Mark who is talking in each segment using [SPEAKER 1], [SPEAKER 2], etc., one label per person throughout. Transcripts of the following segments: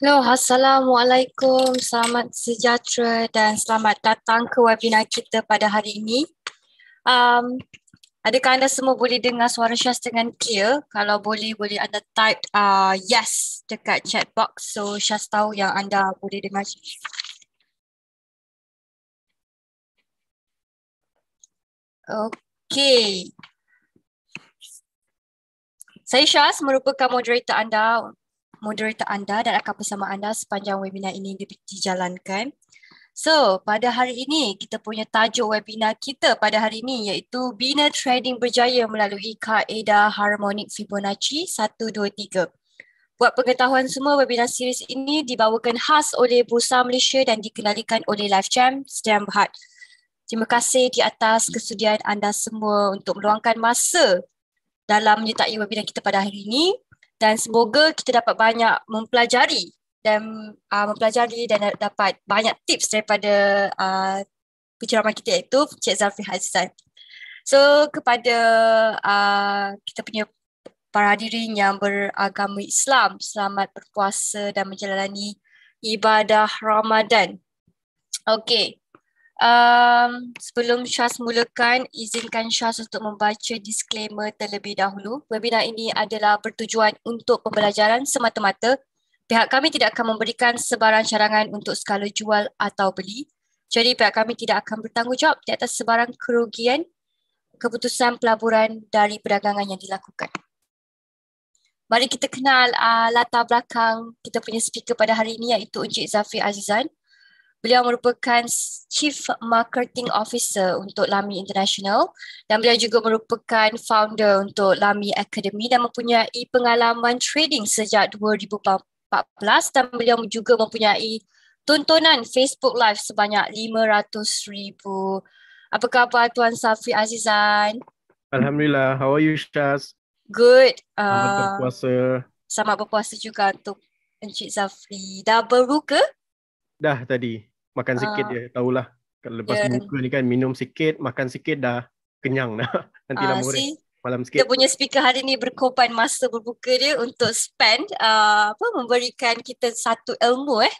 [SPEAKER 1] Hello, Assalamualaikum, selamat sejahtera dan selamat
[SPEAKER 2] datang ke webinar kita pada hari ini. Um, adakah anda semua boleh dengar suara Syaz dengan clear? Kalau boleh, boleh anda type uh, yes dekat
[SPEAKER 1] chat box so Syaz tahu yang anda boleh dengar. Syaz. Okay. Saya Syaz merupakan moderator anda moderator
[SPEAKER 2] anda dan akan bersama anda sepanjang webinar ini dijalankan. So, pada hari ini kita punya tajuk webinar kita pada hari ini iaitu Bina Trading Berjaya Melalui Kaedah Harmonic Fibonacci 123. Buat pengetahuan semua, webinar series ini dibawakan khas oleh Bursa Malaysia dan dikenalikan oleh Live Jam Sdn Bahad. Terima kasih di atas kesudian anda semua untuk meluangkan masa dalam menyertai webinar kita pada hari ini dan semoga kita dapat banyak mempelajari dan uh, mempelajari dan dapat banyak tips daripada uh, ah, penceramah kita iaitu Cik Zafri Hassan. So kepada uh, kita punya para hadirin yang beragama Islam, selamat berpuasa dan menjalani ibadah Ramadan. Okay, Um, sebelum Syaz mulakan, izinkan Syaz untuk membaca disclaimer terlebih dahulu. Webinar ini adalah bertujuan untuk pembelajaran semata-mata. Pihak kami tidak akan memberikan sebarang cadangan untuk skala jual atau beli. Jadi pihak kami tidak akan bertanggungjawab di atas sebarang kerugian keputusan pelaburan dari perdagangan yang dilakukan. Mari kita kenal uh, latar belakang kita punya speaker pada hari ini iaitu Encik Zafir Azizan. Beliau merupakan Chief Marketing Officer untuk Lamy International dan beliau juga merupakan founder untuk Lamy Academy dan mempunyai pengalaman trading sejak 2014 dan beliau juga mempunyai tontonan Facebook Live sebanyak 500,000. Apa khabar Tuan Safi Azizan?
[SPEAKER 3] Alhamdulillah. How are you, Shaz?
[SPEAKER 2] Good. Uh, Selamat ah, berpuasa. Selamat berpuasa juga untuk Encik Safi. Dah baru ke?
[SPEAKER 3] Dah tadi makan sikit uh, dia tahulah kalau lepas yeah. buka ni kan minum sikit makan sikit dah kenyang dah nanti lah uh, murid malam sikit kita punya
[SPEAKER 2] speaker hari ni berkorban masa berbuka dia untuk spend uh, apa memberikan kita satu ilmu eh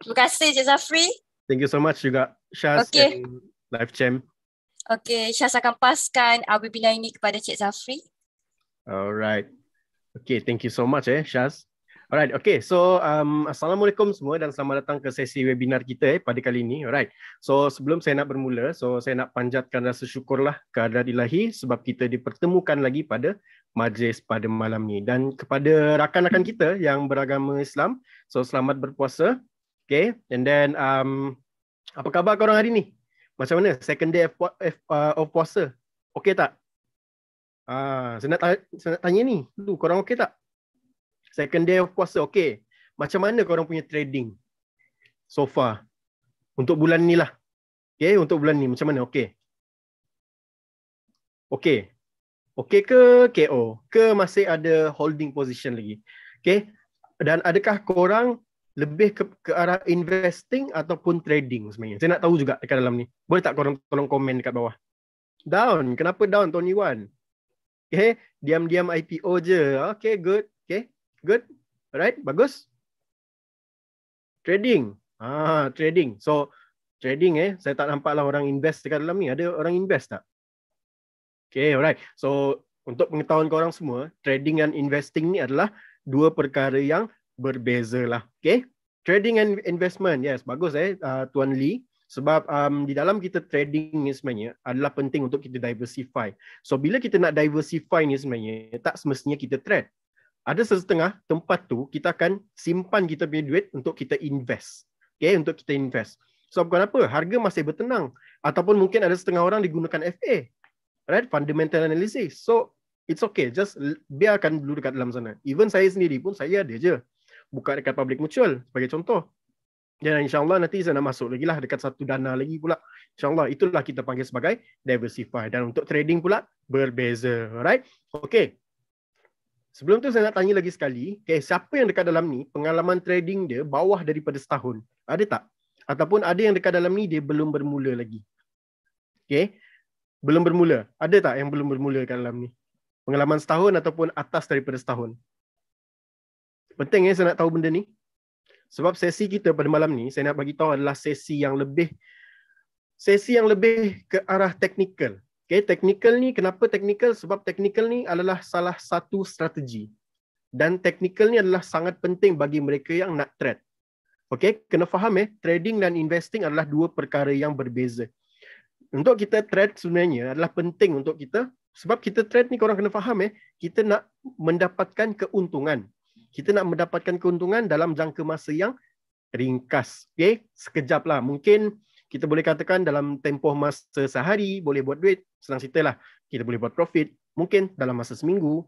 [SPEAKER 2] terima kasih Cik Zafri
[SPEAKER 3] thank you so much juga Syaz okay. and Life Champ
[SPEAKER 2] Okay, Syaz akan paskan uh, webinar ini kepada Cik
[SPEAKER 1] Zafri.
[SPEAKER 3] Alright. Okay, thank you so much eh, Syaz. Alright, okay. So, um, Assalamualaikum semua dan selamat datang ke sesi webinar kita eh, pada kali ini. Alright. So, sebelum saya nak bermula, so saya nak panjatkan rasa syukurlah kepada ilahi sebab kita dipertemukan lagi pada majlis pada malam ini Dan kepada rakan-rakan kita yang beragama Islam, so selamat berpuasa. Okay, and then um, apa khabar korang hari ini? Macam mana? Second day of, of, eh, uh, of puasa. Okay tak? Ah, saya, nak ta- saya nak tanya ni. Lu, korang okay tak? second day of puasa okey macam mana korang punya trading so far untuk bulan ni lah okay? untuk bulan ni macam mana okey okey okey ke KO ke masih ada holding position lagi okay? dan adakah korang lebih ke, ke arah investing ataupun trading sebenarnya saya nak tahu juga dekat dalam ni boleh tak korang tolong komen dekat bawah down kenapa down Tony Wan Okay, diam-diam IPO je. Okay, good good alright bagus trading ah trading so trading eh saya tak nampaklah orang invest dekat dalam ni ada orang invest tak okey alright so untuk pengetahuan korang semua trading dan investing ni adalah dua perkara yang berbeza lah okey trading and investment yes bagus eh uh, tuan lee sebab um, di dalam kita trading ni sebenarnya adalah penting untuk kita diversify. So bila kita nak diversify ni sebenarnya tak semestinya kita trade ada setengah tempat tu kita akan simpan kita punya duit untuk kita invest. Okay, untuk kita invest. So, bukan apa? Harga masih bertenang. Ataupun mungkin ada setengah orang digunakan FA. Right? Fundamental analysis. So, it's okay. Just biarkan dulu dekat dalam sana. Even saya sendiri pun, saya ada je. Buka dekat public mutual sebagai contoh. Dan insyaAllah nanti saya nak masuk lagi lah dekat satu dana lagi pula. InsyaAllah itulah kita panggil sebagai diversify. Dan untuk trading pula, berbeza. right? Okay. Sebelum tu saya nak tanya lagi sekali, okay, siapa yang dekat dalam ni pengalaman trading dia bawah daripada setahun? Ada tak? Ataupun ada yang dekat dalam ni dia belum bermula lagi? Okay? Belum bermula. Ada tak yang belum bermula dekat dalam ni? Pengalaman setahun ataupun atas daripada setahun? Penting ya eh, saya nak tahu benda ni. Sebab sesi kita pada malam ni, saya nak bagi tahu adalah sesi yang lebih sesi yang lebih ke arah teknikal. Okay, technical ni kenapa technical? Sebab technical ni adalah salah satu strategi. Dan technical ni adalah sangat penting bagi mereka yang nak trade. Okay, kena faham eh, trading dan investing adalah dua perkara yang berbeza. Untuk kita trade sebenarnya adalah penting untuk kita. Sebab kita trade ni korang kena faham eh, kita nak mendapatkan keuntungan. Kita nak mendapatkan keuntungan dalam jangka masa yang ringkas. Okay, sekejap lah. Mungkin kita boleh katakan dalam tempoh masa sehari boleh buat duit, senang cerita lah. Kita boleh buat profit, mungkin dalam masa seminggu,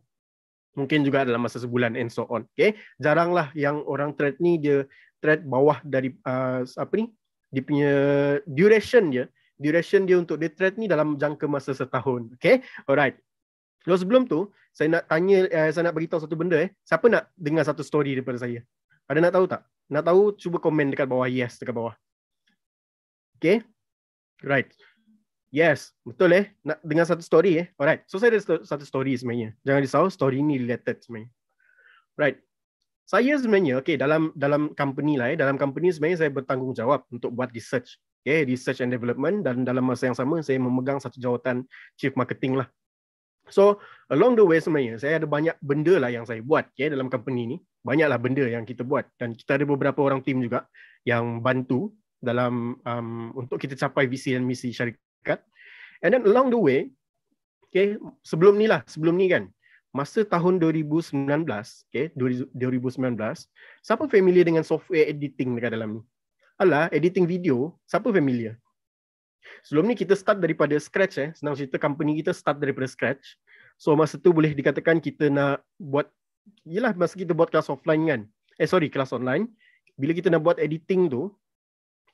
[SPEAKER 3] mungkin juga dalam masa sebulan and so on. Okay? Jaranglah yang orang trade ni dia trade bawah dari uh, apa ni? Dia punya duration dia, duration dia untuk dia trade ni dalam jangka masa setahun. Okay? Alright. So sebelum tu, saya nak tanya, uh, saya nak beritahu satu benda eh. Siapa nak dengar satu story daripada saya? Ada nak tahu tak? Nak tahu, cuba komen dekat bawah yes, dekat bawah. Okay. Right. Yes. Betul eh. Nak dengar satu story eh. Alright. So saya ada satu story sebenarnya. Jangan risau. Story ni related sebenarnya. Right. Saya sebenarnya, okay, dalam dalam company lah, eh, dalam company sebenarnya saya bertanggungjawab untuk buat research, okay, research and development dan dalam masa yang sama saya memegang satu jawatan chief marketing lah. So along the way sebenarnya saya ada banyak benda lah yang saya buat, okay, dalam company ni banyaklah benda yang kita buat dan kita ada beberapa orang tim juga yang bantu dalam um, untuk kita capai visi dan misi syarikat. And then along the way, okay, sebelum ni lah, sebelum ni kan, masa tahun 2019, okay, 2019, siapa familiar dengan software editing dekat dalam ni? Alah, editing video, siapa familiar? Sebelum ni kita start daripada scratch eh, senang cerita company kita start daripada scratch. So masa tu boleh dikatakan kita nak buat, yelah masa kita buat kelas offline kan, eh sorry, kelas online, bila kita nak buat editing tu,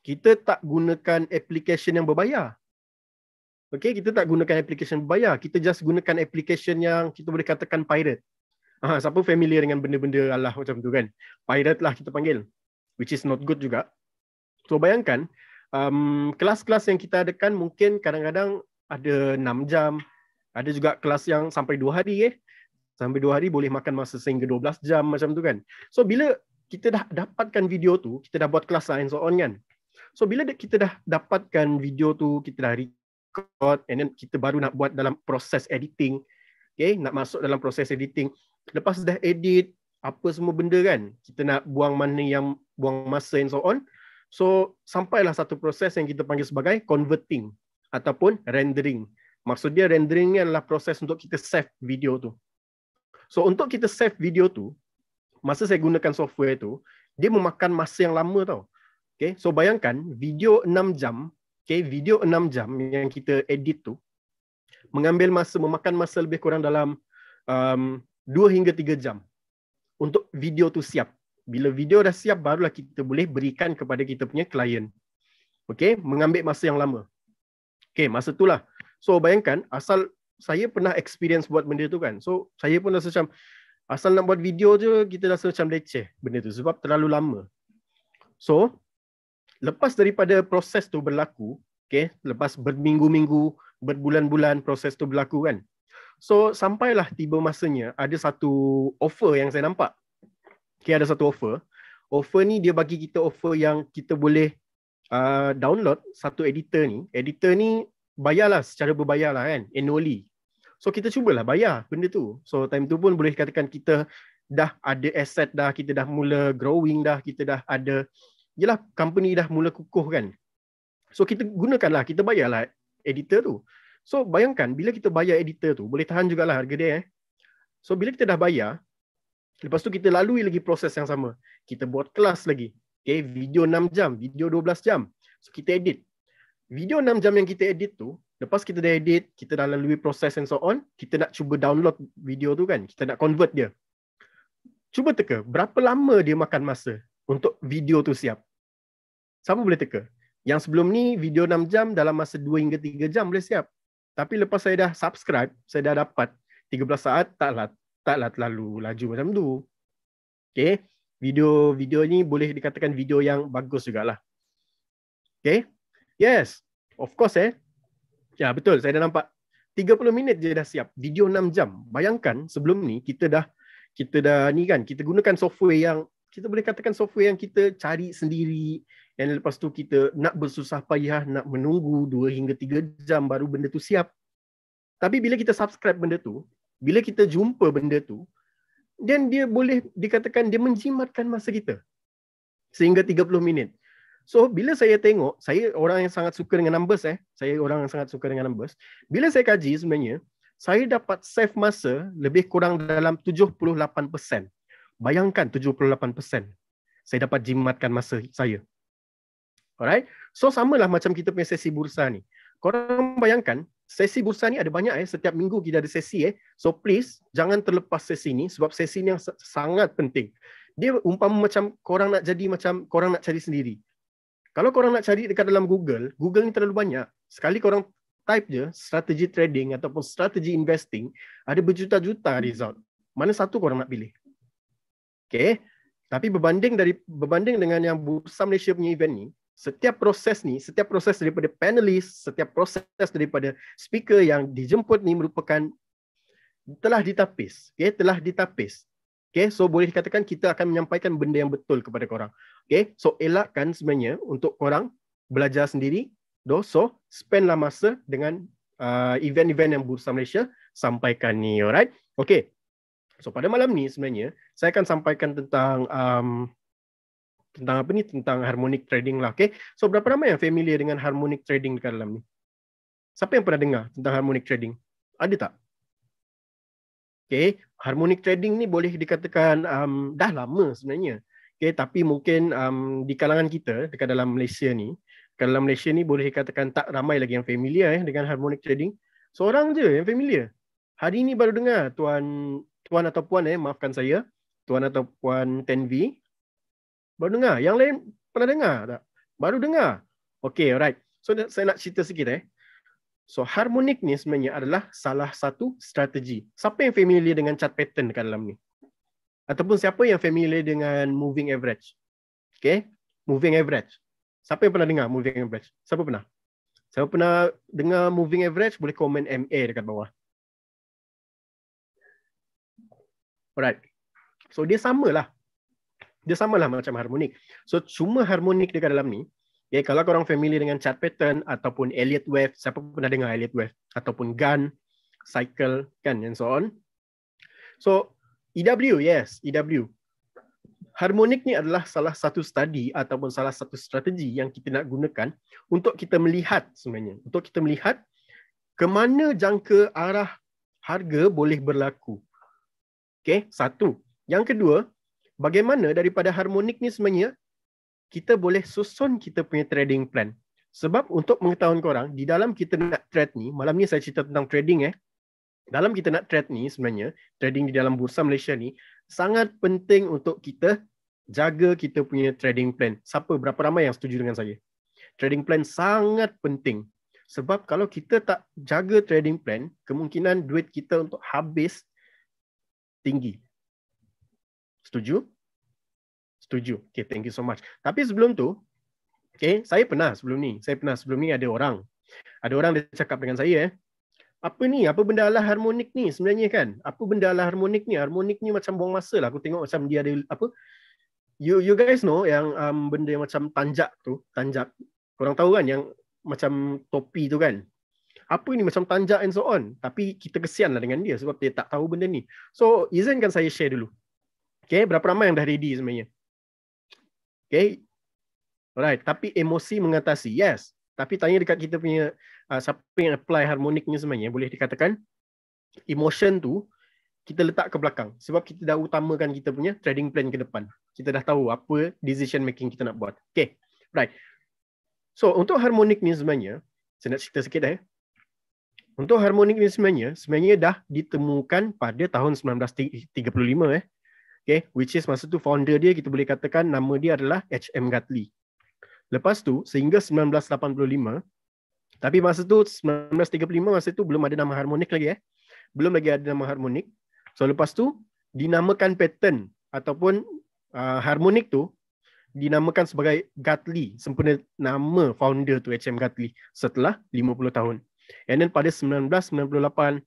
[SPEAKER 3] kita tak gunakan aplikasi yang berbayar. Okay, kita tak gunakan application berbayar. Kita just gunakan aplikasi yang kita boleh katakan pirate. Ah, ha, siapa familiar dengan benda-benda Allah macam tu kan? Pirate lah kita panggil. Which is not good juga. So bayangkan, um, kelas-kelas yang kita adakan mungkin kadang-kadang ada 6 jam. Ada juga kelas yang sampai 2 hari. Eh. Sampai 2 hari boleh makan masa sehingga 12 jam macam tu kan. So bila kita dah dapatkan video tu, kita dah buat kelas lain so on kan. So bila kita dah dapatkan video tu, kita dah record and then kita baru nak buat dalam proses editing. Okay, nak masuk dalam proses editing. Lepas dah edit, apa semua benda kan, kita nak buang mana yang buang masa and so on. So sampailah satu proses yang kita panggil sebagai converting ataupun rendering. Maksud dia rendering ni adalah proses untuk kita save video tu. So untuk kita save video tu, masa saya gunakan software tu, dia memakan masa yang lama tau. Okay, so bayangkan video 6 jam, okay, video 6 jam yang kita edit tu mengambil masa memakan masa lebih kurang dalam um, 2 hingga 3 jam untuk video tu siap. Bila video dah siap barulah kita boleh berikan kepada kita punya klien. Okey, mengambil masa yang lama. Okey, masa itulah. So bayangkan asal saya pernah experience buat benda tu kan. So saya pun rasa macam asal nak buat video je kita rasa macam leceh benda tu sebab terlalu lama. So lepas daripada proses tu berlaku, okay, lepas berminggu-minggu, berbulan-bulan proses tu berlaku kan. So sampailah tiba masanya ada satu offer yang saya nampak. Okay, ada satu offer. Offer ni dia bagi kita offer yang kita boleh uh, download satu editor ni. Editor ni bayarlah secara berbayar lah kan, annually. So kita cubalah bayar benda tu. So time tu pun boleh katakan kita dah ada asset dah, kita dah mula growing dah, kita dah ada yelah company dah mula kukuh kan. So kita gunakanlah, kita bayarlah editor tu. So bayangkan bila kita bayar editor tu, boleh tahan jugalah harga dia eh. So bila kita dah bayar, lepas tu kita lalui lagi proses yang sama. Kita buat kelas lagi. Okay, video 6 jam, video 12 jam. So kita edit. Video 6 jam yang kita edit tu, lepas kita dah edit, kita dah lalui proses and so on, kita nak cuba download video tu kan, kita nak convert dia. Cuba teka, berapa lama dia makan masa? untuk video tu siap. Siapa boleh teka? Yang sebelum ni video 6 jam dalam masa 2 hingga 3 jam boleh siap. Tapi lepas saya dah subscribe, saya dah dapat 13 saat taklah taklah terlalu laju macam tu. Okay. Video-video ni boleh dikatakan video yang bagus jugalah. Okay. Yes. Of course eh. Ya betul saya dah nampak. 30 minit je dah siap. Video 6 jam. Bayangkan sebelum ni kita dah kita dah ni kan kita gunakan software yang kita boleh katakan software yang kita cari sendiri dan lepas tu kita nak bersusah payah nak menunggu 2 hingga 3 jam baru benda tu siap. Tapi bila kita subscribe benda tu, bila kita jumpa benda tu, dan dia boleh dikatakan dia menjimatkan masa kita sehingga 30 minit. So bila saya tengok, saya orang yang sangat suka dengan numbers eh. Saya orang yang sangat suka dengan numbers. Bila saya kaji sebenarnya, saya dapat save masa lebih kurang dalam Bayangkan 78% saya dapat jimatkan masa saya. Alright? So samalah macam kita punya sesi bursa ni. Korang bayangkan sesi bursa ni ada banyak eh setiap minggu kita ada sesi eh. So please jangan terlepas sesi ni sebab sesi ni yang sangat penting. Dia umpama macam korang nak jadi macam korang nak cari sendiri. Kalau korang nak cari dekat dalam Google, Google ni terlalu banyak. Sekali korang type je strategi trading ataupun strategi investing, ada berjuta-juta result. Mana satu korang nak pilih? Okay. Tapi berbanding dari berbanding dengan yang Bursa Malaysia punya event ni, setiap proses ni, setiap proses daripada panelis, setiap proses daripada speaker yang dijemput ni merupakan telah ditapis. Okay. Telah ditapis. Okay. So boleh dikatakan kita akan menyampaikan benda yang betul kepada korang. Okay. So elakkan sebenarnya untuk korang belajar sendiri. So spendlah masa dengan uh, event-event yang Bursa Malaysia sampaikan ni. Alright. Okay. So pada malam ni sebenarnya saya akan sampaikan tentang um, tentang apa ni tentang harmonic trading lah. Okay. So berapa ramai yang familiar dengan harmonic trading dekat dalam ni? Siapa yang pernah dengar tentang harmonic trading? Ada tak? Okay. Harmonic trading ni boleh dikatakan um, dah lama sebenarnya. Okay. Tapi mungkin um, di kalangan kita dekat dalam Malaysia ni dekat dalam Malaysia ni boleh dikatakan tak ramai lagi yang familiar eh, dengan harmonic trading. Seorang je yang familiar. Hari ni baru dengar Tuan tuan atau puan eh maafkan saya tuan atau puan Tenvi baru dengar yang lain pernah dengar tak baru dengar okey alright so saya nak cerita sikit eh so harmonic ni sebenarnya adalah salah satu strategi siapa yang familiar dengan chart pattern dekat dalam ni ataupun siapa yang familiar dengan moving average okey moving average siapa yang pernah dengar moving average siapa pernah siapa pernah dengar moving average boleh komen MA dekat bawah Alright. So dia samalah. Dia samalah macam harmonik. So cuma harmonik dekat dalam ni, okay, kalau korang familiar dengan chart pattern ataupun Elliott Wave, siapa pun pernah dengar Elliott Wave, ataupun Gun, Cycle, kan, and so on. So EW, yes, EW. Harmonik ni adalah salah satu study ataupun salah satu strategi yang kita nak gunakan untuk kita melihat sebenarnya. Untuk kita melihat ke mana jangka arah harga boleh berlaku. Okey, satu. Yang kedua, bagaimana daripada harmonik ni sebenarnya kita boleh susun kita punya trading plan. Sebab untuk pengetahuan korang, di dalam kita nak trade ni, malam ni saya cerita tentang trading eh. Dalam kita nak trade ni sebenarnya, trading di dalam bursa Malaysia ni, sangat penting untuk kita jaga kita punya trading plan. Siapa, berapa ramai yang setuju dengan saya? Trading plan sangat penting. Sebab kalau kita tak jaga trading plan, kemungkinan duit kita untuk habis tinggi. Setuju? Setuju. Okay, thank you so much. Tapi sebelum tu, okay, saya pernah sebelum ni, saya pernah sebelum ni ada orang, ada orang dia cakap dengan saya, eh, apa ni? Apa benda lah harmonik ni sebenarnya kan? Apa benda lah harmonik ni? Harmonik ni macam buang masa lah. Aku tengok macam dia ada apa? You you guys know yang um, benda yang macam tanjak tu, tanjak. Korang tahu kan yang macam topi tu kan? apa ni macam tanjak and so on tapi kita kesian lah dengan dia sebab dia tak tahu benda ni so izinkan saya share dulu okay berapa ramai yang dah ready sebenarnya okay alright tapi emosi mengatasi yes tapi tanya dekat kita punya uh, siapa yang apply harmoniknya sebenarnya boleh dikatakan emotion tu kita letak ke belakang sebab kita dah utamakan kita punya trading plan ke depan kita dah tahu apa decision making kita nak buat okay right so untuk harmonik ni sebenarnya saya nak cerita sikit dah eh. ya. Untuk harmonik ini sebenarnya, sebenarnya dah ditemukan pada tahun 1935 eh. Okay, which is masa tu founder dia kita boleh katakan nama dia adalah H.M. Gatli. Lepas tu sehingga 1985, tapi masa tu 1935 masa tu belum ada nama harmonik lagi eh. Belum lagi ada nama harmonik. So lepas tu dinamakan pattern ataupun uh, harmonik tu dinamakan sebagai Gatli, sempena nama founder tu H.M. Gatli setelah 50 tahun. And then pada 1998,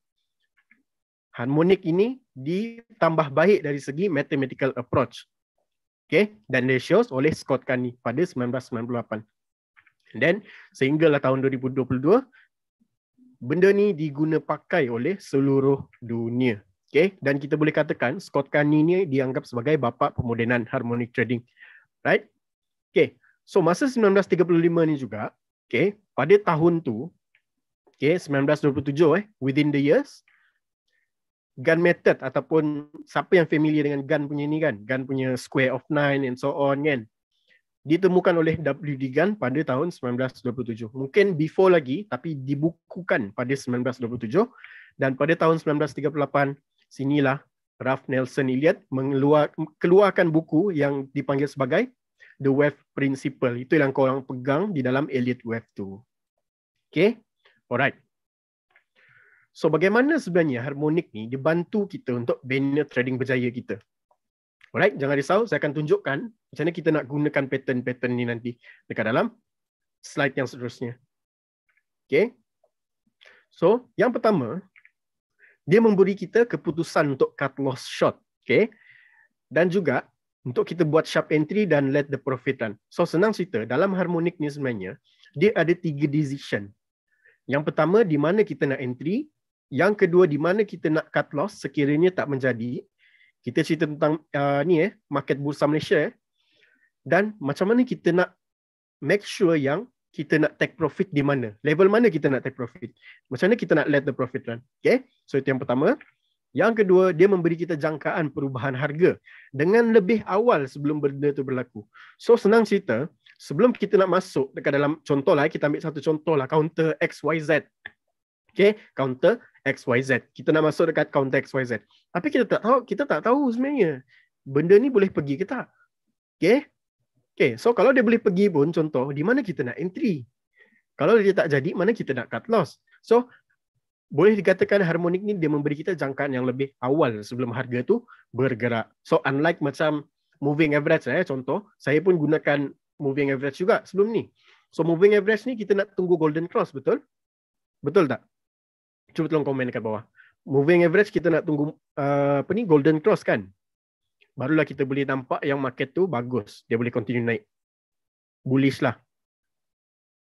[SPEAKER 3] harmonik ini ditambah baik dari segi mathematical approach. Okay, dan ratios oleh Scott Carney pada 1998. And then sehinggalah tahun 2022, benda ni diguna pakai oleh seluruh dunia. Okay, dan kita boleh katakan Scott Carney ni dianggap sebagai bapa pemodenan harmonic trading. Right? Okay, so masa 1935 ni juga, okay, pada tahun tu, Okay, 1927 eh, within the years. Gun method ataupun siapa yang familiar dengan gun punya ni kan, gun punya square of nine and so on kan. Ditemukan oleh WD Gun pada tahun 1927. Mungkin before lagi tapi dibukukan pada 1927 dan pada tahun 1938 sinilah Ralph Nelson Elliot mengeluarkan buku yang dipanggil sebagai The Wave Principle. Itu yang kau orang pegang di dalam Elliot Wave tu. Okay. Alright. So bagaimana sebenarnya harmonik ni dia bantu kita untuk banner trading berjaya kita. Alright, jangan risau, saya akan tunjukkan macam mana kita nak gunakan pattern-pattern ni nanti dekat dalam slide yang seterusnya. Okay. So, yang pertama, dia memberi kita keputusan untuk cut loss short. Okay. Dan juga untuk kita buat sharp entry dan let the profit run. So, senang cerita, dalam harmonik ni sebenarnya, dia ada tiga decision. Yang pertama di mana kita nak entry, yang kedua di mana kita nak cut loss sekiranya tak menjadi. Kita cerita tentang uh, ni eh market bursa Malaysia eh. Dan macam mana kita nak make sure yang kita nak take profit di mana? Level mana kita nak take profit? Macam mana kita nak let the profit run? Okay? So itu yang pertama. Yang kedua, dia memberi kita jangkaan perubahan harga dengan lebih awal sebelum benda itu berlaku. So senang cerita, sebelum kita nak masuk dekat dalam contoh lah, eh, kita ambil satu contoh lah, counter X Y Z, Okay, counter X Y Z. Kita nak masuk dekat counter X Y Z. Tapi kita tak tahu, kita tak tahu sebenarnya benda ni boleh pergi ke tak. Okay. Okay, so kalau dia boleh pergi pun contoh, di mana kita nak entry? Kalau dia tak jadi, mana kita nak cut loss? So, boleh dikatakan harmonik ni dia memberi kita jangkaan yang lebih awal sebelum harga tu bergerak. So, unlike macam moving average, lah, eh, contoh, saya pun gunakan moving average juga sebelum ni. So moving average ni kita nak tunggu golden cross betul? Betul tak? Cuba tolong komen dekat bawah. Moving average kita nak tunggu uh, apa ni golden cross kan? Barulah kita boleh nampak yang market tu bagus. Dia boleh continue naik. Bullish lah.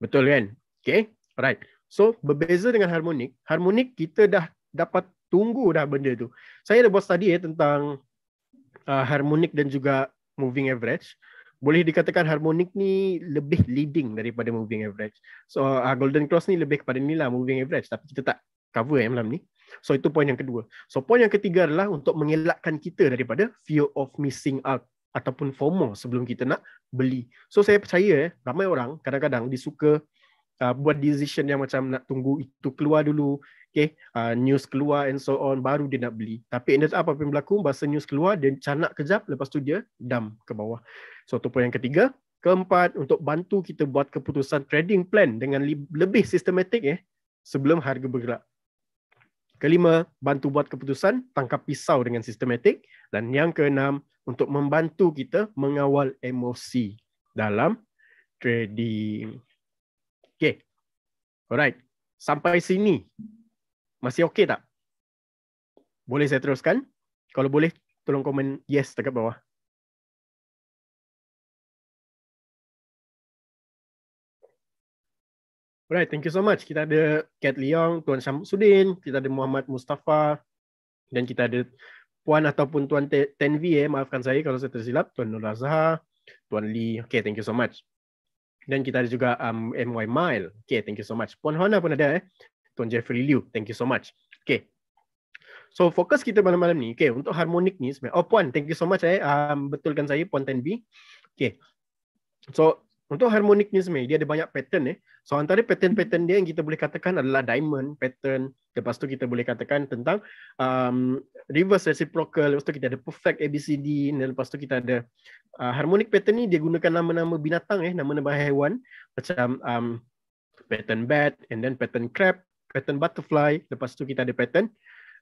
[SPEAKER 3] Betul kan? Okay. Alright. So berbeza dengan harmonik. Harmonik kita dah dapat tunggu dah benda tu. Saya ada buat study eh, tentang uh, harmonic dan juga moving average boleh dikatakan harmonik ni lebih leading daripada moving average. So uh, golden cross ni lebih kepada ni lah moving average tapi kita tak cover eh malam ni. So itu poin yang kedua. So poin yang ketiga adalah untuk mengelakkan kita daripada fear of missing out ataupun FOMO sebelum kita nak beli. So saya percaya eh ramai orang kadang-kadang disuka uh, buat decision yang macam nak tunggu itu keluar dulu okay uh, news keluar and so on baru dia nak beli tapi ended apa yang berlaku bahasa news keluar dia canak kejap lepas tu dia dump ke bawah so tu pun yang ketiga keempat untuk bantu kita buat keputusan trading plan dengan lebih sistematik eh sebelum harga bergerak kelima bantu buat keputusan tangkap pisau dengan sistematik dan yang keenam untuk membantu kita mengawal emosi dalam trading. Okay. Alright. Sampai sini. Masih okay tak? Boleh
[SPEAKER 4] saya teruskan? Kalau boleh, tolong komen yes dekat bawah. Alright, thank you so
[SPEAKER 3] much. Kita ada Kat Leong, Tuan Syamsuddin, kita ada Muhammad Mustafa, dan kita ada Puan ataupun Tuan Tenvi, eh. maafkan saya kalau saya tersilap, Tuan Nur Azhar, Tuan Lee. Okay, thank you so much. Dan kita ada juga um, MY Mile. Okay, thank you so much. Puan Hana pun ada eh. Tuan Jeffrey Liu, thank you so much. Okay. So fokus kita malam-malam ni, okay, untuk harmonik ni sebenarnya. Oh Puan, thank you so much eh. Um, betulkan saya, Puan B. Okay. So untuk harmonic ni sebenarnya, dia ada banyak pattern eh. So antara pattern-pattern dia yang kita boleh katakan adalah diamond pattern. Lepas tu kita boleh katakan tentang um, reverse reciprocal. Lepas tu kita ada perfect ABCD. Lepas tu kita ada uh, harmonic pattern ni dia gunakan nama-nama binatang eh. Nama-nama haiwan. Macam um, pattern bat and then pattern crab. Pattern butterfly. Lepas tu kita ada pattern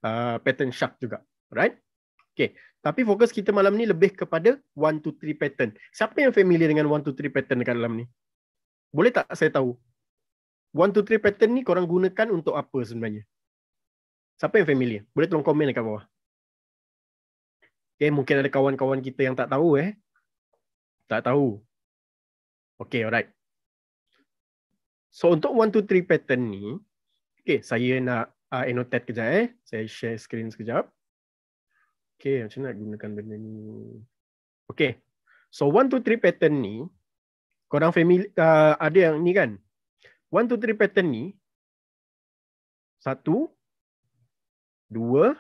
[SPEAKER 3] uh, pattern shark juga. Right? Okay. Tapi fokus kita malam ni lebih kepada 1, 2, 3 pattern. Siapa yang familiar dengan 1, 2, 3 pattern dekat dalam ni? Boleh tak saya tahu? 1, 2, 3 pattern ni korang gunakan untuk apa sebenarnya? Siapa yang familiar? Boleh tolong komen dekat bawah. Okay, mungkin ada kawan-kawan kita yang tak tahu eh. Tak tahu. Okay, alright. So, untuk 1, 2, 3 pattern ni, okay, saya nak uh, annotate kejap eh. Saya share screen sekejap. Okay, macam nak gunakan benda ni? Okay. So, one, two, three pattern ni, korang family, uh, ada yang ni kan? One, two, three pattern
[SPEAKER 4] ni, satu, dua,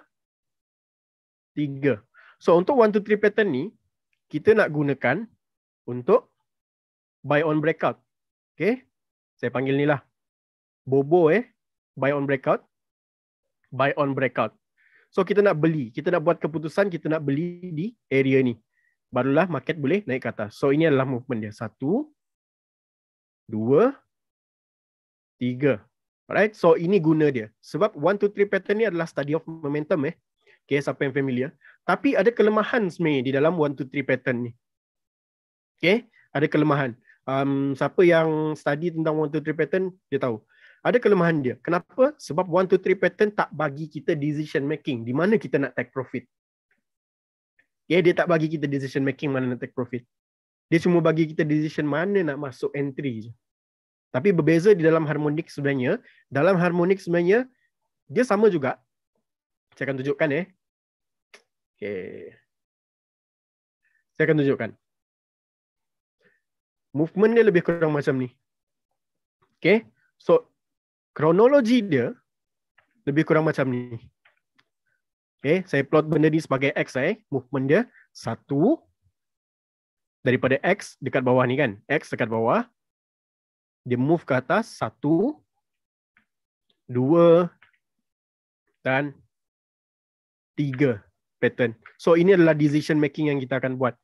[SPEAKER 3] tiga. So, untuk one, two, three pattern ni, kita nak gunakan untuk buy on breakout. Okay. Saya panggil ni lah. Bobo eh. Buy on breakout. Buy on breakout. So kita nak beli, kita nak buat keputusan kita nak beli di area ni. Barulah market boleh naik ke atas. So ini adalah movement dia. Satu, dua, tiga. Alright, so ini guna dia. Sebab one 2, three pattern ni adalah study of momentum eh. Okay, siapa yang familiar. Tapi ada kelemahan sebenarnya di dalam one 2, three pattern ni. Okay, ada kelemahan. Um, siapa yang study tentang one 2, three pattern, dia tahu ada kelemahan dia. Kenapa? Sebab 1, 2, 3 pattern tak bagi kita decision making di mana kita nak take profit. Yeah, dia tak bagi kita decision making mana nak take profit. Dia cuma bagi kita decision mana nak masuk entry je. Tapi berbeza di dalam harmonik sebenarnya. Dalam harmonik sebenarnya, dia sama juga. Saya akan tunjukkan eh. Okay. Saya akan tunjukkan. Movement dia lebih kurang macam ni. Okay. So, kronologi dia lebih kurang macam ni. Okay, saya plot benda ni sebagai X. Eh. Movement dia satu daripada X dekat bawah ni kan. X dekat bawah. Dia move ke atas satu, dua dan tiga pattern. So ini adalah decision making yang kita akan buat.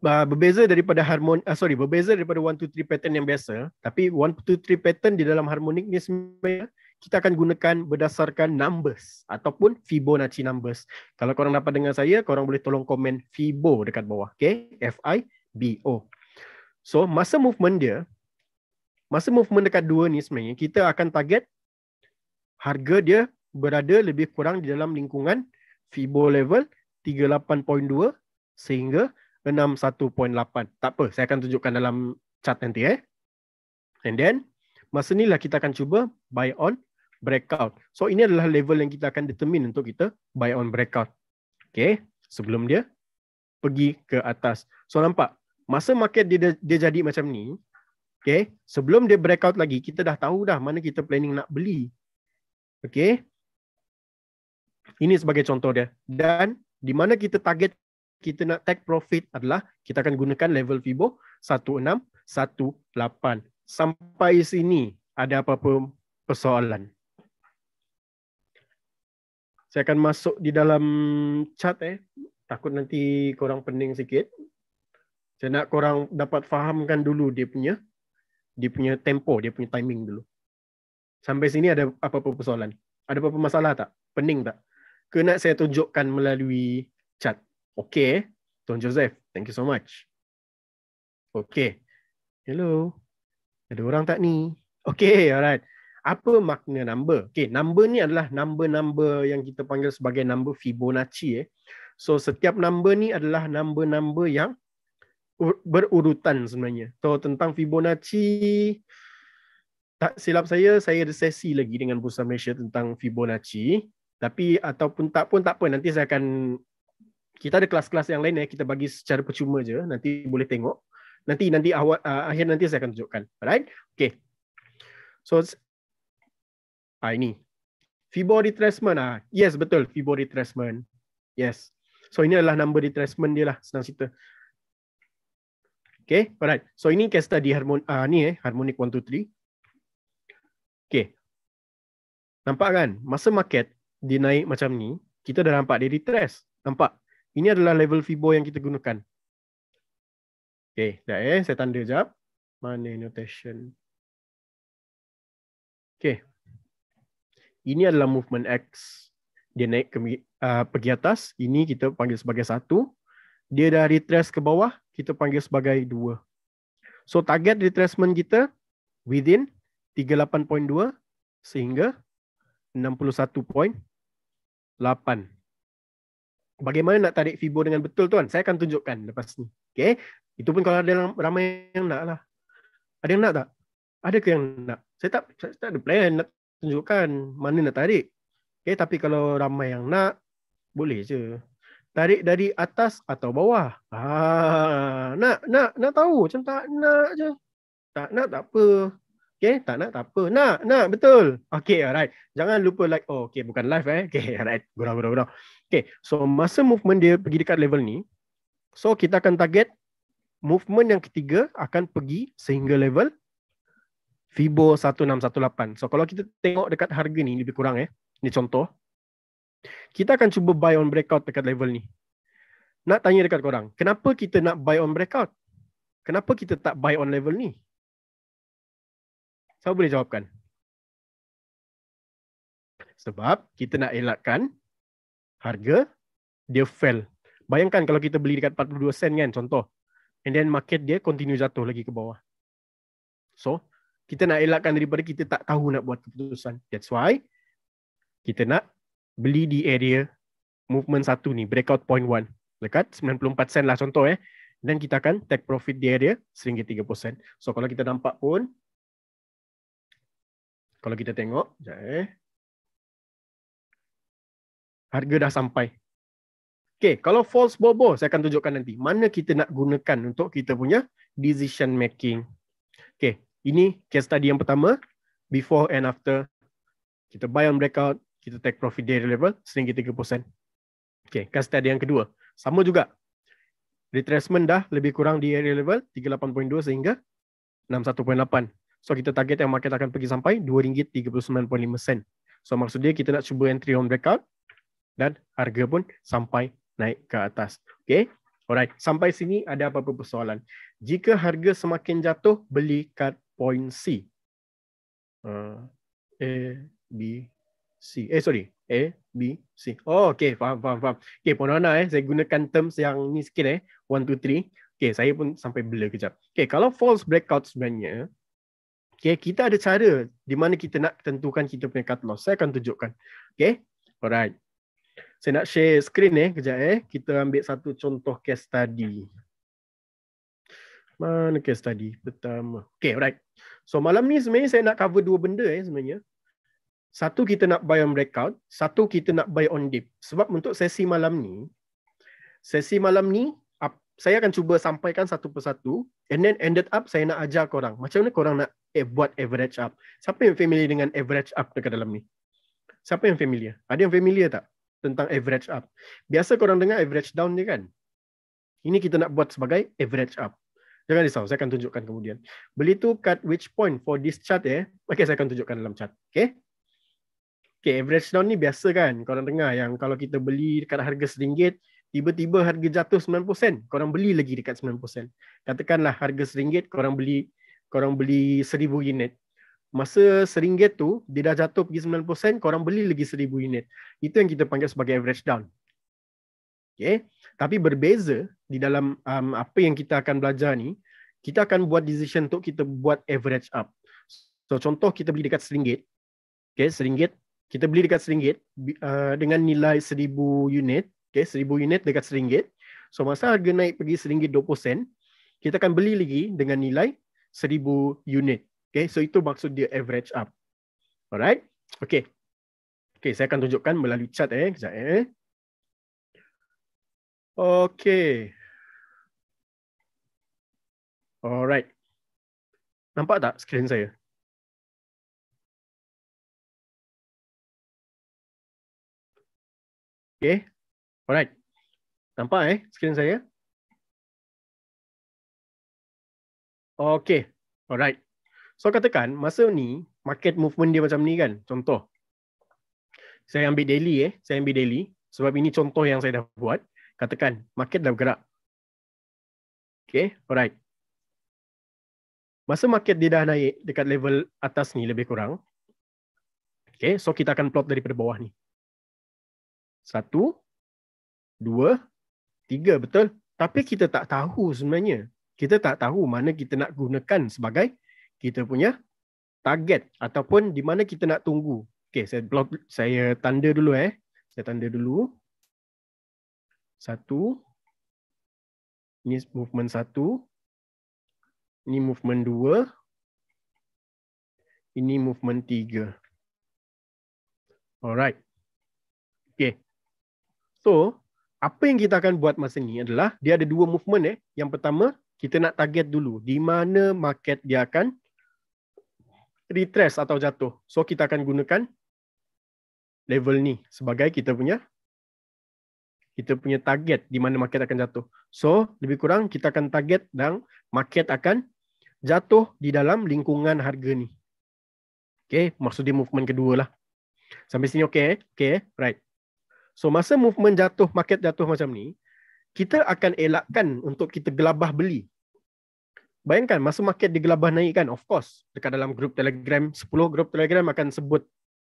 [SPEAKER 3] Ah, berbeza daripada harmon uh, sorry berbeza daripada 1 2 3 pattern yang biasa tapi 1 2 3 pattern di dalam harmonik ni sebenarnya kita akan gunakan berdasarkan numbers ataupun fibonacci numbers kalau korang dapat dengan saya korang boleh tolong komen fibo dekat bawah okay f i b o so masa movement dia masa movement dekat dua ni sebenarnya kita akan target harga dia berada lebih kurang di dalam lingkungan fibo level 38.2 sehingga 61.8. Tak apa, saya akan tunjukkan dalam chat nanti eh. And then masa inilah kita akan cuba buy on breakout. So ini adalah level yang kita akan determine untuk kita buy on breakout. Okay, sebelum dia pergi ke atas. So nampak masa market dia dia jadi macam ni. Okay, sebelum dia breakout lagi kita dah tahu dah mana kita planning nak beli. Okay, ini sebagai contoh dia dan di mana kita target kita nak take profit adalah kita akan gunakan level FIBO 1618. Sampai sini ada apa-apa persoalan? Saya akan masuk di dalam chat eh. Takut nanti korang pening sikit. Saya nak korang dapat fahamkan dulu dia punya dia punya tempo, dia punya timing dulu. Sampai sini ada apa-apa persoalan? Ada apa-apa masalah tak? Pening tak? Kena saya tunjukkan melalui chat. Okay, Tuan Joseph. Thank you so much. Okay. Hello. Ada orang tak ni? Okay, alright. Apa makna number? Okay, number ni adalah number-number yang kita panggil sebagai number Fibonacci. Eh. So, setiap number ni adalah number-number yang berurutan sebenarnya. So, tentang Fibonacci, tak silap saya, saya ada sesi lagi dengan Bursa Malaysia tentang Fibonacci. Tapi ataupun tak pun tak pun, nanti saya akan kita ada kelas-kelas yang lain ya kita bagi secara percuma je nanti boleh tengok nanti nanti awal uh, akhir nanti saya akan tunjukkan alright okay so ah, ini fibo retracement ah yes betul fibo retracement yes so ini adalah number retracement dia lah senang cerita okay alright so ini case study harmon ah, ni eh harmonic 1 2 3 okay nampak kan masa market dia naik macam ni kita dah nampak dia retrace nampak ini adalah level FIBO yang kita gunakan. Okey, dah eh. Saya tanda sekejap. Mana notation? Okey. Ini adalah movement X. Dia naik ke, uh, pergi atas. Ini kita panggil sebagai satu. Dia dah retrace ke bawah. Kita panggil sebagai dua. So target retracement kita within 38.2 sehingga 61.8 bagaimana nak tarik fibo dengan betul tuan saya akan tunjukkan lepas ni okey itu pun kalau ada ramai yang nak lah ada yang nak tak ada ke yang nak saya tak saya tak ada plan nak tunjukkan mana nak tarik okey tapi kalau ramai yang nak boleh je tarik dari atas atau bawah ah nak nak nak tahu macam tak nak je tak nak tak apa Okay, tak nak, tak apa. Nak, nak, betul. Okay, alright. Jangan lupa like. Oh, okay, bukan live eh. Okay, alright. Gurau, gurau, gurau. Okay, so masa movement dia pergi dekat level ni, so kita akan target movement yang ketiga akan pergi sehingga level Fibo 1618. So kalau kita tengok dekat harga ni, lebih kurang eh. Ni contoh. Kita akan cuba buy on breakout dekat level ni. Nak tanya dekat korang, kenapa kita nak buy on breakout? Kenapa kita tak buy on level ni? Siapa boleh jawabkan? Sebab kita nak elakkan harga dia fell. Bayangkan kalau kita beli dekat 42 sen kan contoh. And then market dia continue jatuh lagi ke bawah. So, kita nak elakkan daripada kita tak tahu nak buat keputusan. That's why kita nak beli di area movement satu ni, breakout point one. Dekat 94 sen lah contoh eh. Dan kita akan take profit di area seringgit 30 sen. So kalau kita nampak pun kalau kita tengok, sekejap eh. Harga dah sampai. Okay, kalau false bobo, saya akan tunjukkan nanti. Mana kita nak gunakan untuk kita punya decision making. Okay, ini case study yang pertama. Before and after. Kita buy on breakout, kita take profit dari level, sering 3%. Okay, case study yang kedua. Sama juga. Retracement dah lebih kurang di area level 38.2 sehingga So kita target yang market akan pergi sampai RM2.39.5 sen. So maksud dia kita nak cuba entry on breakout dan harga pun sampai naik ke atas. Okay. Alright. Sampai sini ada apa-apa persoalan. Jika harga semakin jatuh, beli kat point C. Uh, A, B, C. Eh sorry. A, B, C. Oh okay. Faham, faham, faham. Okay Puan Rana eh. Saya gunakan terms yang ni sikit eh. 1, 2, 3. Okay, saya pun sampai blur kejap. Okay, kalau false breakout sebenarnya, Okay, kita ada cara di mana kita nak tentukan kita punya cut loss. Saya akan tunjukkan. Okay, alright. Saya nak share screen eh, kejap eh. Kita ambil satu contoh case study. Mana case study pertama? Okay, alright. So malam ni sebenarnya saya nak cover dua benda eh sebenarnya. Satu kita nak buy on breakout, satu kita nak buy on dip. Sebab untuk sesi malam ni, sesi malam ni saya akan cuba sampaikan satu persatu and then ended up saya nak ajar korang macam mana korang nak eh, buat average up. Siapa yang familiar dengan average up dekat dalam ni? Siapa yang familiar? Ada yang familiar tak tentang average up? Biasa korang dengar average down je kan? Ini kita nak buat sebagai average up. Jangan risau, saya akan tunjukkan kemudian. Beli tu cut which point for this chart eh? Okay, saya akan tunjukkan dalam chart. Okay? Okay, average down ni biasa kan? Korang dengar yang kalau kita beli dekat harga seringgit, tiba-tiba harga jatuh 90 sen, korang beli lagi dekat 90 sen. Katakanlah harga seringgit, korang beli korang beli 1000 unit. Masa seringgit tu, dia dah jatuh pergi 90 sen, korang beli lagi 1000 unit. Itu yang kita panggil sebagai average down. Okay. Tapi berbeza di dalam um, apa yang kita akan belajar ni, kita akan buat decision untuk kita buat average up. So contoh kita beli dekat seringgit. Okay, seringgit. Kita beli dekat seringgit uh, dengan nilai 1000 unit. Okay, seribu unit dekat seringgit. So masa harga naik pergi seringgit 20 sen, kita akan beli lagi dengan nilai seribu unit. Okay, so itu maksud dia average up. Alright, okay. Okay, saya akan tunjukkan melalui chat eh, kejap eh.
[SPEAKER 4] Okay.
[SPEAKER 1] Alright. Nampak tak skrin saya? Okay, Alright. Nampak eh screen saya?
[SPEAKER 3] Okay. Alright. So katakan masa ni market movement dia macam ni kan. Contoh. Saya ambil daily eh. Saya ambil daily. Sebab ini contoh yang saya dah buat. Katakan market dah bergerak. Okay. Alright. Masa market dia dah naik dekat level atas ni lebih kurang. Okay. So kita akan plot daripada bawah ni. Satu. Satu dua, tiga, betul? Tapi kita tak tahu sebenarnya. Kita tak tahu mana kita nak gunakan sebagai kita punya target ataupun di mana kita nak tunggu. Okay, saya blok, saya tanda dulu eh. Saya tanda dulu. Satu. Ini movement satu.
[SPEAKER 4] Ini movement dua. Ini
[SPEAKER 3] movement tiga. Alright. Okay. So, apa yang kita akan buat masa ni adalah dia ada dua movement eh. Yang pertama, kita nak target dulu di mana market dia akan retrace atau jatuh. So kita akan gunakan level ni sebagai kita punya kita punya target di mana market akan jatuh. So lebih kurang kita akan target dan market akan jatuh di dalam lingkungan harga ni. Okay, maksud dia movement kedua lah. Sampai sini okay, eh? okay, eh? right. So masa movement jatuh, market jatuh macam ni, kita akan elakkan untuk kita gelabah beli. Bayangkan masa market digelabah naik kan, of course, dekat dalam grup Telegram, 10 grup Telegram akan sebut